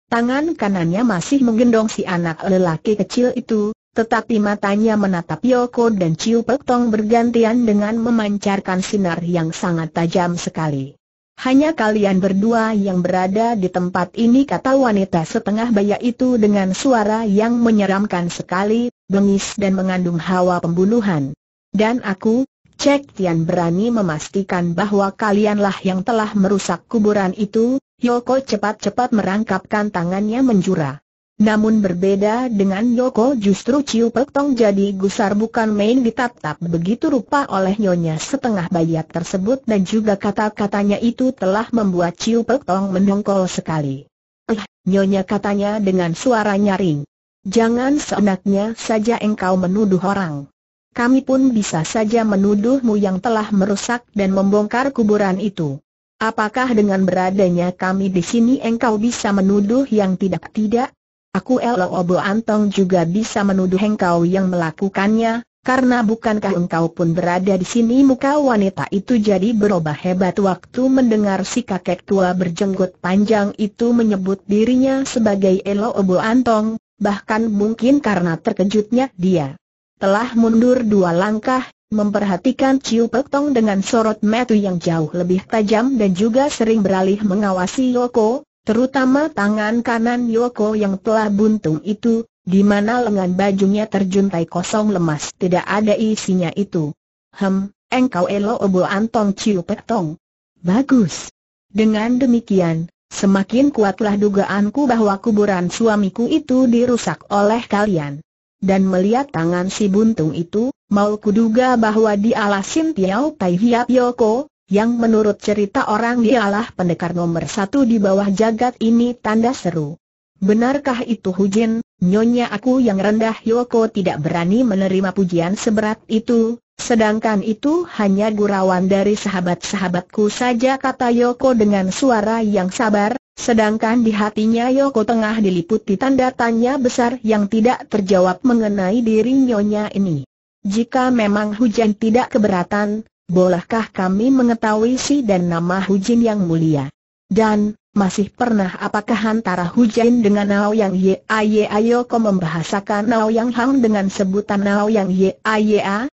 Tangan kanannya masih menggendong si anak lelaki kecil itu, tetapi matanya menatap Yoko dan Chiu Pek Tong bergantian dengan memancarkan sinar yang sangat tajam sekali. Hanya kalian berdua yang berada di tempat ini kata wanita setengah baya itu dengan suara yang menyeramkan sekali, bengis dan mengandung hawa pembunuhan. Dan aku, Cek Tian berani memastikan bahwa kalianlah yang telah merusak kuburan itu, Yoko cepat-cepat merangkapkan tangannya menjura. Namun berbeda dengan Yoko justru Ciu Pek Tong jadi gusar bukan main ditatap begitu rupa oleh nyonya setengah bayat tersebut dan juga kata-katanya itu telah membuat Ciu Pek Tong mendongkol sekali. Eh, nyonya katanya dengan suara nyaring. Jangan seenaknya saja engkau menuduh orang kami pun bisa saja menuduhmu yang telah merusak dan membongkar kuburan itu. Apakah dengan beradanya kami di sini engkau bisa menuduh yang tidak-tidak? Aku Elo Obo Antong juga bisa menuduh engkau yang melakukannya, karena bukankah engkau pun berada di sini muka wanita itu jadi berubah hebat waktu mendengar si kakek tua berjenggot panjang itu menyebut dirinya sebagai Elo Obo Antong, bahkan mungkin karena terkejutnya dia telah mundur dua langkah, memperhatikan Ciu Pek Tong dengan sorot metu yang jauh lebih tajam dan juga sering beralih mengawasi Yoko, terutama tangan kanan Yoko yang telah buntung itu, di mana lengan bajunya terjuntai kosong lemas tidak ada isinya itu. Hem, engkau elo obo antong Ciu Pek Tong. Bagus. Dengan demikian, semakin kuatlah dugaanku bahwa kuburan suamiku itu dirusak oleh kalian dan melihat tangan si buntung itu, mau kuduga bahwa dialah Sin Piao Tai Hiap Yoko, yang menurut cerita orang dialah pendekar nomor satu di bawah jagat ini tanda seru. Benarkah itu Hujin, nyonya aku yang rendah Yoko tidak berani menerima pujian seberat itu, sedangkan itu hanya gurauan dari sahabat-sahabatku saja kata Yoko dengan suara yang sabar, Sedangkan di hatinya Yoko tengah diliputi tanda tanya besar yang tidak terjawab mengenai diri nyonya ini. Jika memang hujan tidak keberatan, bolehkah kami mengetahui si dan nama hujan yang mulia? Dan, masih pernah apakah antara hujan dengan Nao Yang Ye Yoko membahasakan Nao Yang Hang dengan sebutan Nao Yang Ye Ayah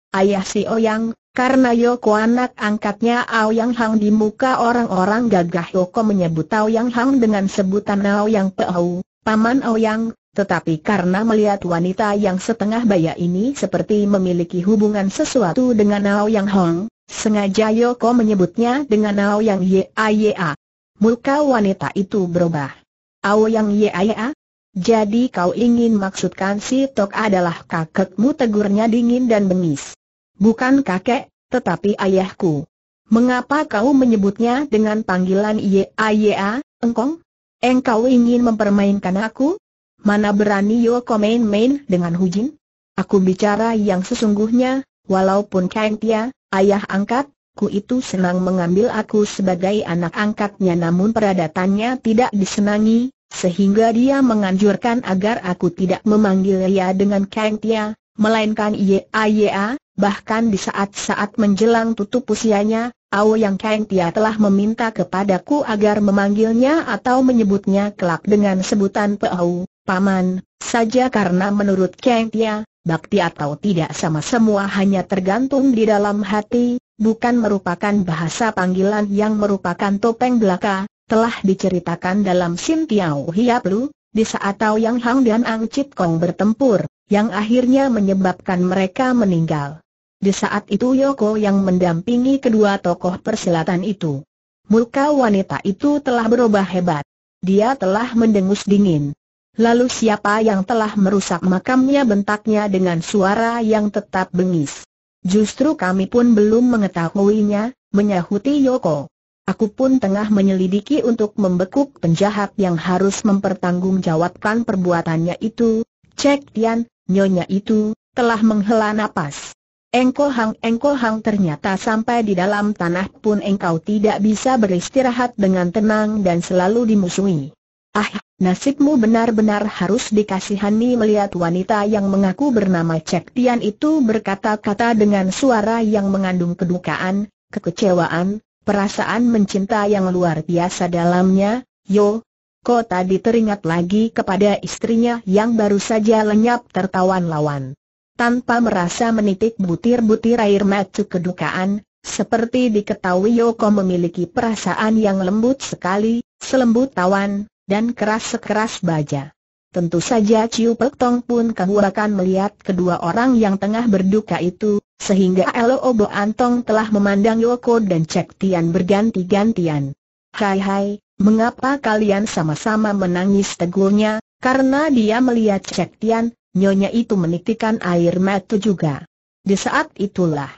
o Yang, karena Yoko anak angkatnya Aoyang Hang di muka orang-orang gagah Yoko menyebut Aoyang Hang dengan sebutan Aoyang Peau, Paman Aoyang, tetapi karena melihat wanita yang setengah baya ini seperti memiliki hubungan sesuatu dengan Aoyang Hong, sengaja Yoko menyebutnya dengan Aoyang Yaya. Muka wanita itu berubah. Aoyang Yaya? Jadi kau ingin maksudkan si Tok adalah kakekmu tegurnya dingin dan bengis. Bukan kakek, tetapi ayahku. Mengapa kau menyebutnya dengan panggilan Yaya, engkong? Engkau ingin mempermainkan aku? Mana berani Yoko main-main dengan Hujin? Aku bicara yang sesungguhnya, walaupun Kang Tia, ayah angkat, ku itu senang mengambil aku sebagai anak angkatnya namun peradatannya tidak disenangi, sehingga dia menganjurkan agar aku tidak memanggil ia dengan Kang Tia, Melainkan IAIA, bahkan di saat-saat menjelang tutup usianya, Ao Yang Kang Tia telah meminta kepadaku agar memanggilnya atau menyebutnya kelak dengan sebutan Peau, Paman, saja karena menurut Kang Tia, bakti atau tidak sama semua hanya tergantung di dalam hati, bukan merupakan bahasa panggilan yang merupakan topeng belaka, telah diceritakan dalam Sintiau Hiap Lu, di saat Yang Hang dan Ang Chit Kong bertempur, yang akhirnya menyebabkan mereka meninggal. Di saat itu Yoko yang mendampingi kedua tokoh persilatan itu. Muka wanita itu telah berubah hebat. Dia telah mendengus dingin. Lalu siapa yang telah merusak makamnya bentaknya dengan suara yang tetap bengis. Justru kami pun belum mengetahuinya, menyahuti Yoko. Aku pun tengah menyelidiki untuk membekuk penjahat yang harus mempertanggungjawabkan perbuatannya itu. Cek Tian, nyonya itu, telah menghela napas. Engko Hang Engko Hang ternyata sampai di dalam tanah pun engkau tidak bisa beristirahat dengan tenang dan selalu dimusuhi. Ah, nasibmu benar-benar harus dikasihani melihat wanita yang mengaku bernama Cek Tian itu berkata-kata dengan suara yang mengandung kedukaan, kekecewaan, perasaan mencinta yang luar biasa dalamnya, Yo, Ko tadi teringat lagi kepada istrinya yang baru saja lenyap tertawan lawan. Tanpa merasa menitik butir-butir air mata kedukaan, seperti diketahui Yoko memiliki perasaan yang lembut sekali, selembut tawan, dan keras sekeras baja. Tentu saja Ciu Pek Tong pun kehurakan melihat kedua orang yang tengah berduka itu, sehingga elo Obo antong telah memandang Yoko dan Cek Tian berganti-gantian. Hai hai, mengapa kalian sama-sama menangis tegurnya, karena dia melihat Cek Tian, nyonya itu menitikan air mata juga. Di saat itulah,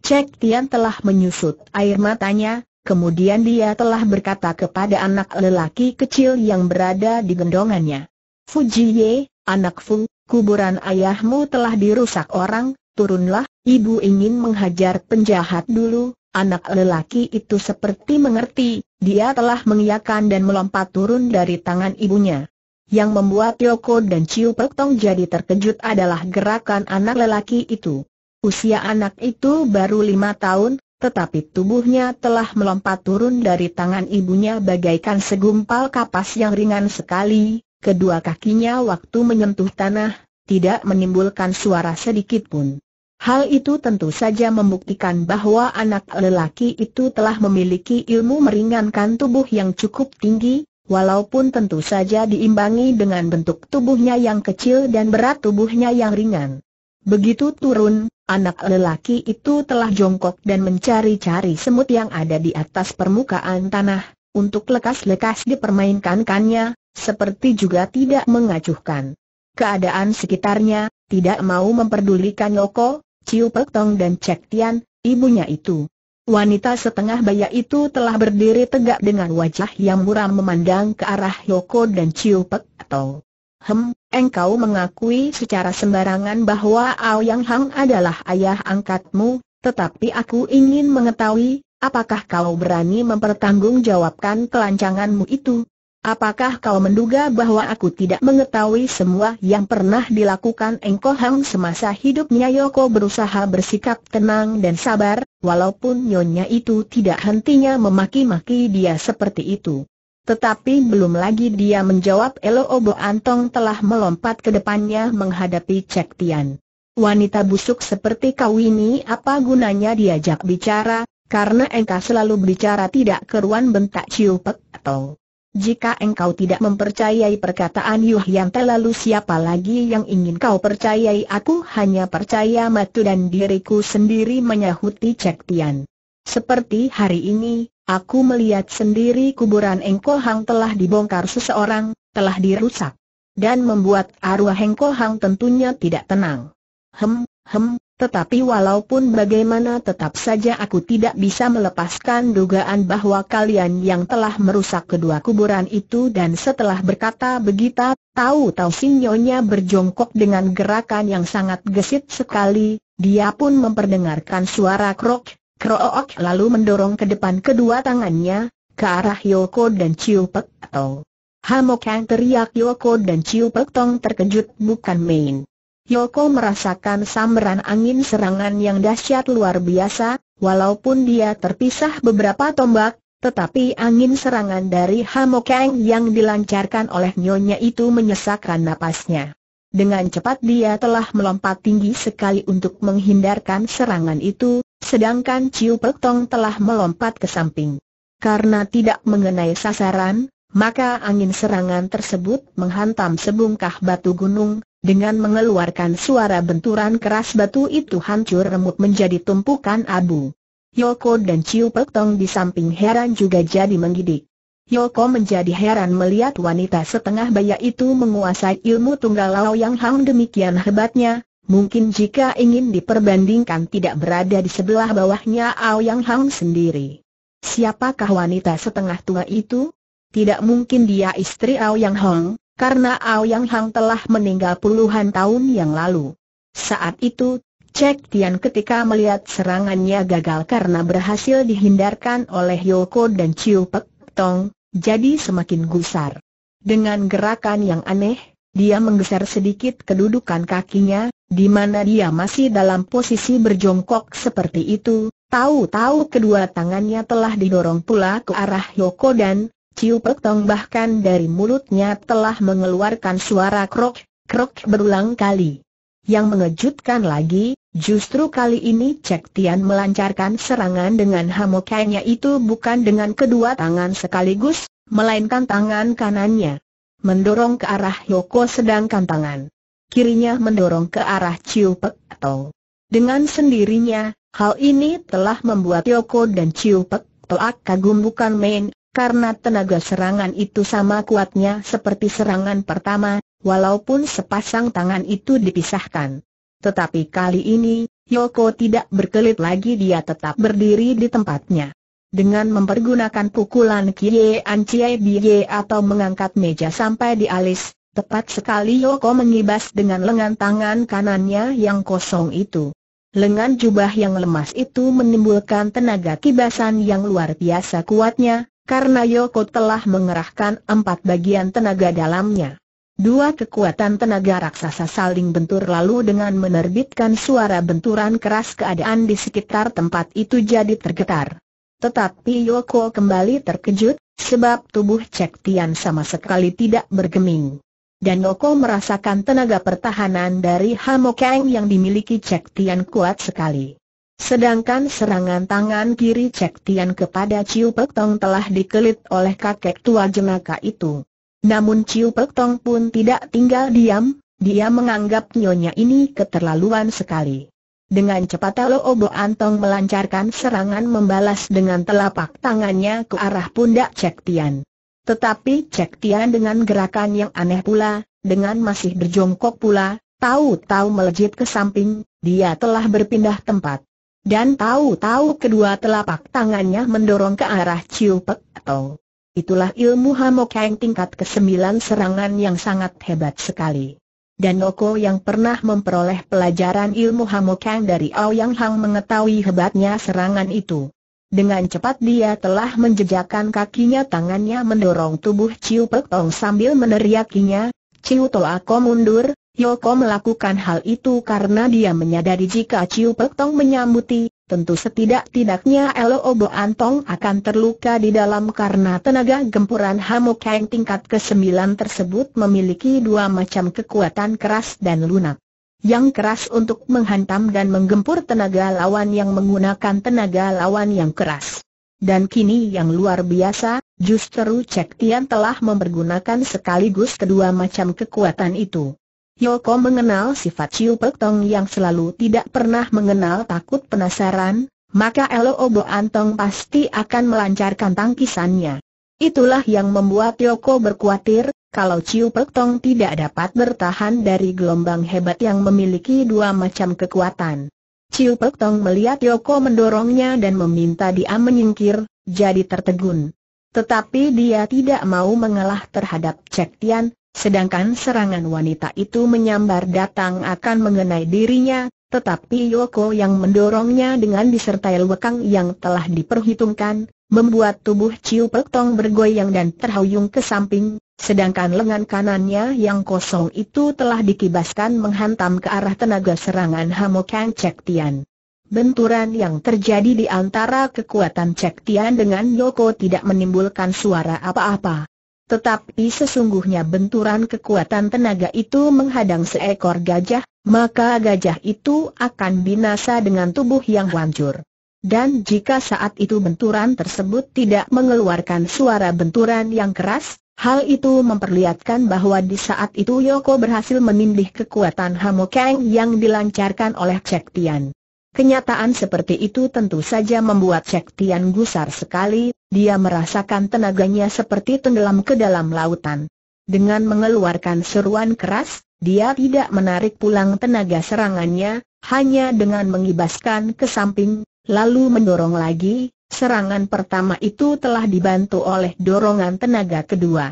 Cek Tian telah menyusut air matanya, Kemudian dia telah berkata kepada anak lelaki kecil yang berada di gendongannya. Fujiye, anak Fu, kuburan ayahmu telah dirusak orang, turunlah, Ibu ingin menghajar penjahat dulu, anak lelaki itu seperti mengerti, dia telah mengiakan dan melompat turun dari tangan ibunya. Yang membuat Yoko dan Chiu Pek Tong jadi terkejut adalah gerakan anak lelaki itu. Usia anak itu baru lima tahun, tetapi tubuhnya telah melompat turun dari tangan ibunya bagaikan segumpal kapas yang ringan sekali, kedua kakinya waktu menyentuh tanah, tidak menimbulkan suara sedikit pun. Hal itu tentu saja membuktikan bahwa anak lelaki itu telah memiliki ilmu meringankan tubuh yang cukup tinggi, walaupun tentu saja diimbangi dengan bentuk tubuhnya yang kecil dan berat tubuhnya yang ringan. Begitu turun, anak lelaki itu telah jongkok dan mencari-cari semut yang ada di atas permukaan tanah, untuk lekas-lekas dipermainkankannya, seperti juga tidak mengacuhkan keadaan sekitarnya, tidak mau memperdulikan Yoko, Ciu Pek Tong dan Cek Tian, ibunya itu. Wanita setengah baya itu telah berdiri tegak dengan wajah yang muram memandang ke arah Yoko dan Ciu Pek Tong. Hem, engkau mengakui secara sembarangan bahwa Aoyang Hang adalah ayah angkatmu, tetapi aku ingin mengetahui, apakah kau berani mempertanggungjawabkan kelancanganmu itu? Apakah kau menduga bahwa aku tidak mengetahui semua yang pernah dilakukan Engko Hang semasa hidupnya Yoko berusaha bersikap tenang dan sabar, walaupun nyonya itu tidak hentinya memaki-maki dia seperti itu. Tetapi belum lagi dia menjawab Elo Obo Antong telah melompat ke depannya menghadapi Cek Tian. Wanita busuk seperti kau ini apa gunanya diajak bicara, karena engkau selalu bicara tidak keruan bentak Ciu Pek atau. Jika engkau tidak mempercayai perkataan yang terlalu siapa lagi yang ingin kau percayai aku hanya percaya matu dan diriku sendiri menyahuti Cek Tian. Seperti hari ini, aku melihat sendiri kuburan Engko Hang telah dibongkar seseorang, telah dirusak. Dan membuat arwah Engko Hang tentunya tidak tenang. Hem, hem, tetapi walaupun bagaimana tetap saja aku tidak bisa melepaskan dugaan bahwa kalian yang telah merusak kedua kuburan itu dan setelah berkata begitu, tahu-tahu sinyonya berjongkok dengan gerakan yang sangat gesit sekali, dia pun memperdengarkan suara krok, krok lalu mendorong ke depan kedua tangannya, ke arah Yoko dan Chiu Pek Tong. Hamok yang teriak Yoko dan Chiu Pek Tong terkejut bukan main. Yoko merasakan sambaran angin serangan yang dahsyat luar biasa, walaupun dia terpisah beberapa tombak, tetapi angin serangan dari Hamokeng yang dilancarkan oleh nyonya itu menyesakkan napasnya. Dengan cepat dia telah melompat tinggi sekali untuk menghindarkan serangan itu, sedangkan Ciu Pek Tong telah melompat ke samping. Karena tidak mengenai sasaran, maka angin serangan tersebut menghantam sebungkah batu gunung, dengan mengeluarkan suara benturan keras batu itu hancur remuk menjadi tumpukan abu. Yoko dan Chiu Pek Tong di samping heran juga jadi menggidik. Yoko menjadi heran melihat wanita setengah baya itu menguasai ilmu tunggal Lao Yang Hang demikian hebatnya, mungkin jika ingin diperbandingkan tidak berada di sebelah bawahnya Ao Yang Hang sendiri. Siapakah wanita setengah tua itu? Tidak mungkin dia istri Ao Yang Hang, karena Ao Yang Hang telah meninggal puluhan tahun yang lalu. Saat itu, Cek Tian ketika melihat serangannya gagal karena berhasil dihindarkan oleh Yoko dan Chiu Pek Tong, jadi semakin gusar. Dengan gerakan yang aneh, dia menggeser sedikit kedudukan kakinya, di mana dia masih dalam posisi berjongkok seperti itu, tahu-tahu kedua tangannya telah didorong pula ke arah Yoko dan Ciu Pek Tong bahkan dari mulutnya telah mengeluarkan suara krok, krok berulang kali. Yang mengejutkan lagi, justru kali ini Cek Tian melancarkan serangan dengan hamokainya itu bukan dengan kedua tangan sekaligus, melainkan tangan kanannya. Mendorong ke arah Yoko sedangkan tangan kirinya mendorong ke arah Ciu Pek Tong. Dengan sendirinya, hal ini telah membuat Yoko dan Ciu Pek Toak kagum bukan main, karena tenaga serangan itu sama kuatnya seperti serangan pertama, walaupun sepasang tangan itu dipisahkan. Tetapi kali ini, Yoko tidak berkelit lagi dia tetap berdiri di tempatnya. Dengan mempergunakan pukulan Kie Ancie Bie atau mengangkat meja sampai di alis, tepat sekali Yoko mengibas dengan lengan tangan kanannya yang kosong itu. Lengan jubah yang lemas itu menimbulkan tenaga kibasan yang luar biasa kuatnya, karena Yoko telah mengerahkan empat bagian tenaga dalamnya. Dua kekuatan tenaga raksasa saling bentur lalu dengan menerbitkan suara benturan keras keadaan di sekitar tempat itu jadi tergetar. Tetapi Yoko kembali terkejut, sebab tubuh Cek Tian sama sekali tidak bergeming. Dan Yoko merasakan tenaga pertahanan dari Hamokeng yang dimiliki Cek Tian kuat sekali. Sedangkan serangan tangan kiri Cek Tian kepada Ciu Pek Tong telah dikelit oleh kakek tua jenaka itu. Namun Ciu Pek Tong pun tidak tinggal diam, dia menganggap nyonya ini keterlaluan sekali. Dengan cepat Lo Obo Antong melancarkan serangan membalas dengan telapak tangannya ke arah pundak Cek Tian. Tetapi Cek Tian dengan gerakan yang aneh pula, dengan masih berjongkok pula, tahu-tahu melejit ke samping, dia telah berpindah tempat. Dan tahu-tahu kedua telapak tangannya mendorong ke arah Chiu Pek atau Itulah ilmu Hamokeng tingkat ke-9 serangan yang sangat hebat sekali. Dan Noko yang pernah memperoleh pelajaran ilmu Hamokeng dari Aoyang Hang mengetahui hebatnya serangan itu. Dengan cepat dia telah menjejakkan kakinya tangannya mendorong tubuh Chiu Pek Tong sambil meneriakinya, Chiu Toa Ko mundur, Yoko melakukan hal itu karena dia menyadari jika Ciu Pek Tong menyambuti, tentu setidak-tidaknya Elo Obo Antong akan terluka di dalam karena tenaga gempuran hamuk Kang tingkat ke-9 tersebut memiliki dua macam kekuatan keras dan lunak. Yang keras untuk menghantam dan menggempur tenaga lawan yang menggunakan tenaga lawan yang keras. Dan kini yang luar biasa, justru Cek Tian telah mempergunakan sekaligus kedua macam kekuatan itu. Yoko mengenal sifat Chiu Pek Tong yang selalu tidak pernah mengenal takut penasaran, maka Elo Obo Antong pasti akan melancarkan tangkisannya. Itulah yang membuat Yoko berkhawatir, kalau Chiu Pek Tong tidak dapat bertahan dari gelombang hebat yang memiliki dua macam kekuatan. Chiu Pek Tong melihat Yoko mendorongnya dan meminta dia menyingkir, jadi tertegun. Tetapi dia tidak mau mengalah terhadap Cek Tian, Sedangkan serangan wanita itu menyambar datang akan mengenai dirinya, tetapi Yoko yang mendorongnya dengan disertai lekang yang telah diperhitungkan, membuat tubuh Ciu Pek Tong bergoyang dan terhuyung ke samping, sedangkan lengan kanannya yang kosong itu telah dikibaskan menghantam ke arah tenaga serangan Hamo Kang Cek Tian. Benturan yang terjadi di antara kekuatan Cek Tian dengan Yoko tidak menimbulkan suara apa-apa. Tetapi sesungguhnya benturan kekuatan tenaga itu menghadang seekor gajah, maka gajah itu akan binasa dengan tubuh yang hancur. Dan jika saat itu benturan tersebut tidak mengeluarkan suara benturan yang keras, hal itu memperlihatkan bahwa di saat itu Yoko berhasil menindih kekuatan Hamokeng yang dilancarkan oleh Cek Tian. Kenyataan seperti itu tentu saja membuat Cek Tian gusar sekali, dia merasakan tenaganya seperti tenggelam ke dalam lautan. Dengan mengeluarkan seruan keras, dia tidak menarik pulang tenaga serangannya, hanya dengan mengibaskan ke samping, lalu mendorong lagi, serangan pertama itu telah dibantu oleh dorongan tenaga kedua.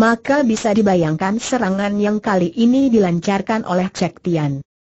Maka bisa dibayangkan serangan yang kali ini dilancarkan oleh Cek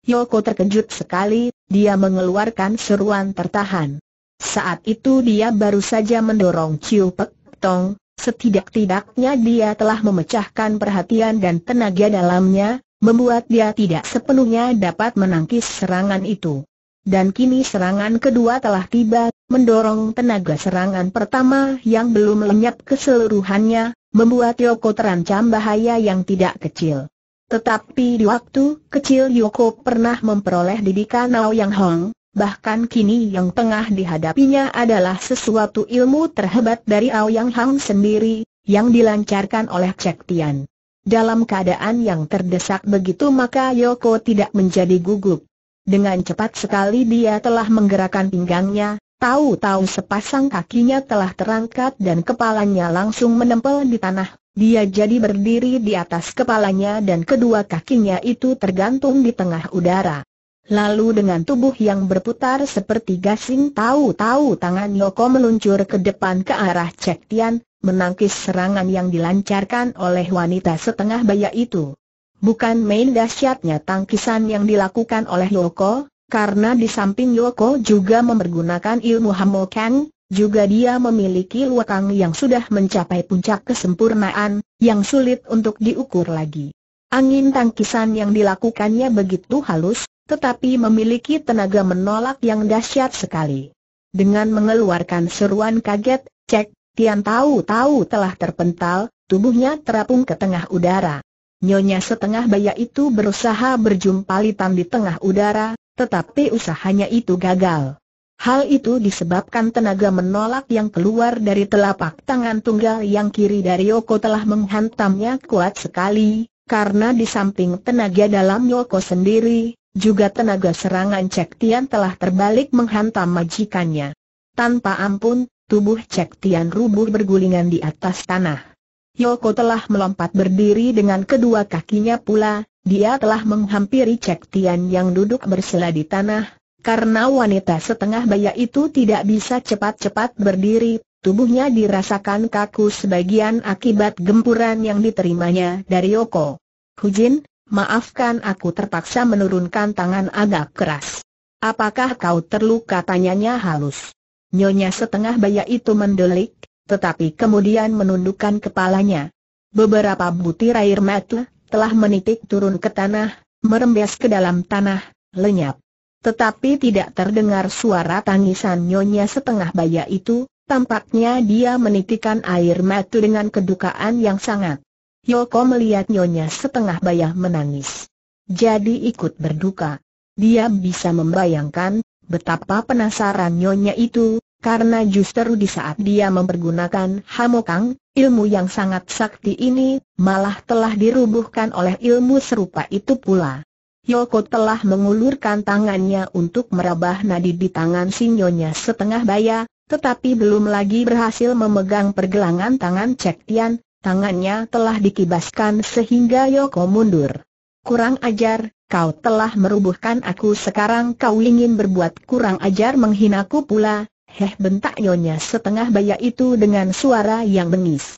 Yoko terkejut sekali, dia mengeluarkan seruan tertahan. Saat itu dia baru saja mendorong Chiu Pek Tong, setidak-tidaknya dia telah memecahkan perhatian dan tenaga dalamnya, membuat dia tidak sepenuhnya dapat menangkis serangan itu. Dan kini serangan kedua telah tiba, mendorong tenaga serangan pertama yang belum lenyap keseluruhannya, membuat Yoko terancam bahaya yang tidak kecil. Tetapi di waktu kecil Yoko pernah memperoleh didikan Nao Yang Hong, bahkan kini yang tengah dihadapinya adalah sesuatu ilmu terhebat dari Ao Yang Hong sendiri, yang dilancarkan oleh Cek Tian. Dalam keadaan yang terdesak begitu maka Yoko tidak menjadi gugup. Dengan cepat sekali dia telah menggerakkan pinggangnya, Tahu-tahu sepasang kakinya telah terangkat dan kepalanya langsung menempel di tanah. Dia jadi berdiri di atas kepalanya dan kedua kakinya itu tergantung di tengah udara. Lalu dengan tubuh yang berputar seperti gasing tahu-tahu tangan Yoko meluncur ke depan ke arah Cek Tian, menangkis serangan yang dilancarkan oleh wanita setengah baya itu. Bukan main dahsyatnya tangkisan yang dilakukan oleh Yoko, karena di samping Yoko juga mempergunakan ilmu Hamokang, juga dia memiliki luakang yang sudah mencapai puncak kesempurnaan, yang sulit untuk diukur lagi. Angin tangkisan yang dilakukannya begitu halus, tetapi memiliki tenaga menolak yang dahsyat sekali. Dengan mengeluarkan seruan kaget, cek, Tian tahu-tahu telah terpental, tubuhnya terapung ke tengah udara. Nyonya setengah baya itu berusaha berjumpa litan di tengah udara, tetapi usahanya itu gagal. Hal itu disebabkan tenaga menolak yang keluar dari telapak tangan tunggal yang kiri dari Yoko telah menghantamnya kuat sekali, karena di samping tenaga dalam Yoko sendiri, juga tenaga serangan Cek Tian telah terbalik menghantam majikannya. Tanpa ampun, tubuh Cek Tian rubuh bergulingan di atas tanah. Yoko telah melompat berdiri dengan kedua kakinya pula, dia telah menghampiri Cek Tian yang duduk bersila di tanah, karena wanita setengah baya itu tidak bisa cepat-cepat berdiri, tubuhnya dirasakan kaku sebagian akibat gempuran yang diterimanya dari Yoko. Hujin, maafkan aku terpaksa menurunkan tangan agak keras. Apakah kau terluka tanyanya halus. Nyonya setengah baya itu mendelik, tetapi kemudian menundukkan kepalanya. Beberapa butir air mata telah menitik turun ke tanah, merembes ke dalam tanah, lenyap. Tetapi tidak terdengar suara tangisan nyonya setengah baya itu, tampaknya dia menitikan air mata dengan kedukaan yang sangat. Yoko melihat nyonya setengah baya menangis. Jadi ikut berduka. Dia bisa membayangkan betapa penasaran nyonya itu, karena justru di saat dia mempergunakan Hamokang, ilmu yang sangat sakti ini, malah telah dirubuhkan oleh ilmu serupa itu pula. Yoko telah mengulurkan tangannya untuk merabah nadi di tangan sinyonya setengah baya, tetapi belum lagi berhasil memegang pergelangan tangan Cek Tian, tangannya telah dikibaskan sehingga Yoko mundur. Kurang ajar, kau telah merubuhkan aku sekarang kau ingin berbuat kurang ajar menghinaku pula, Heh bentak nyonya setengah baya itu dengan suara yang bengis.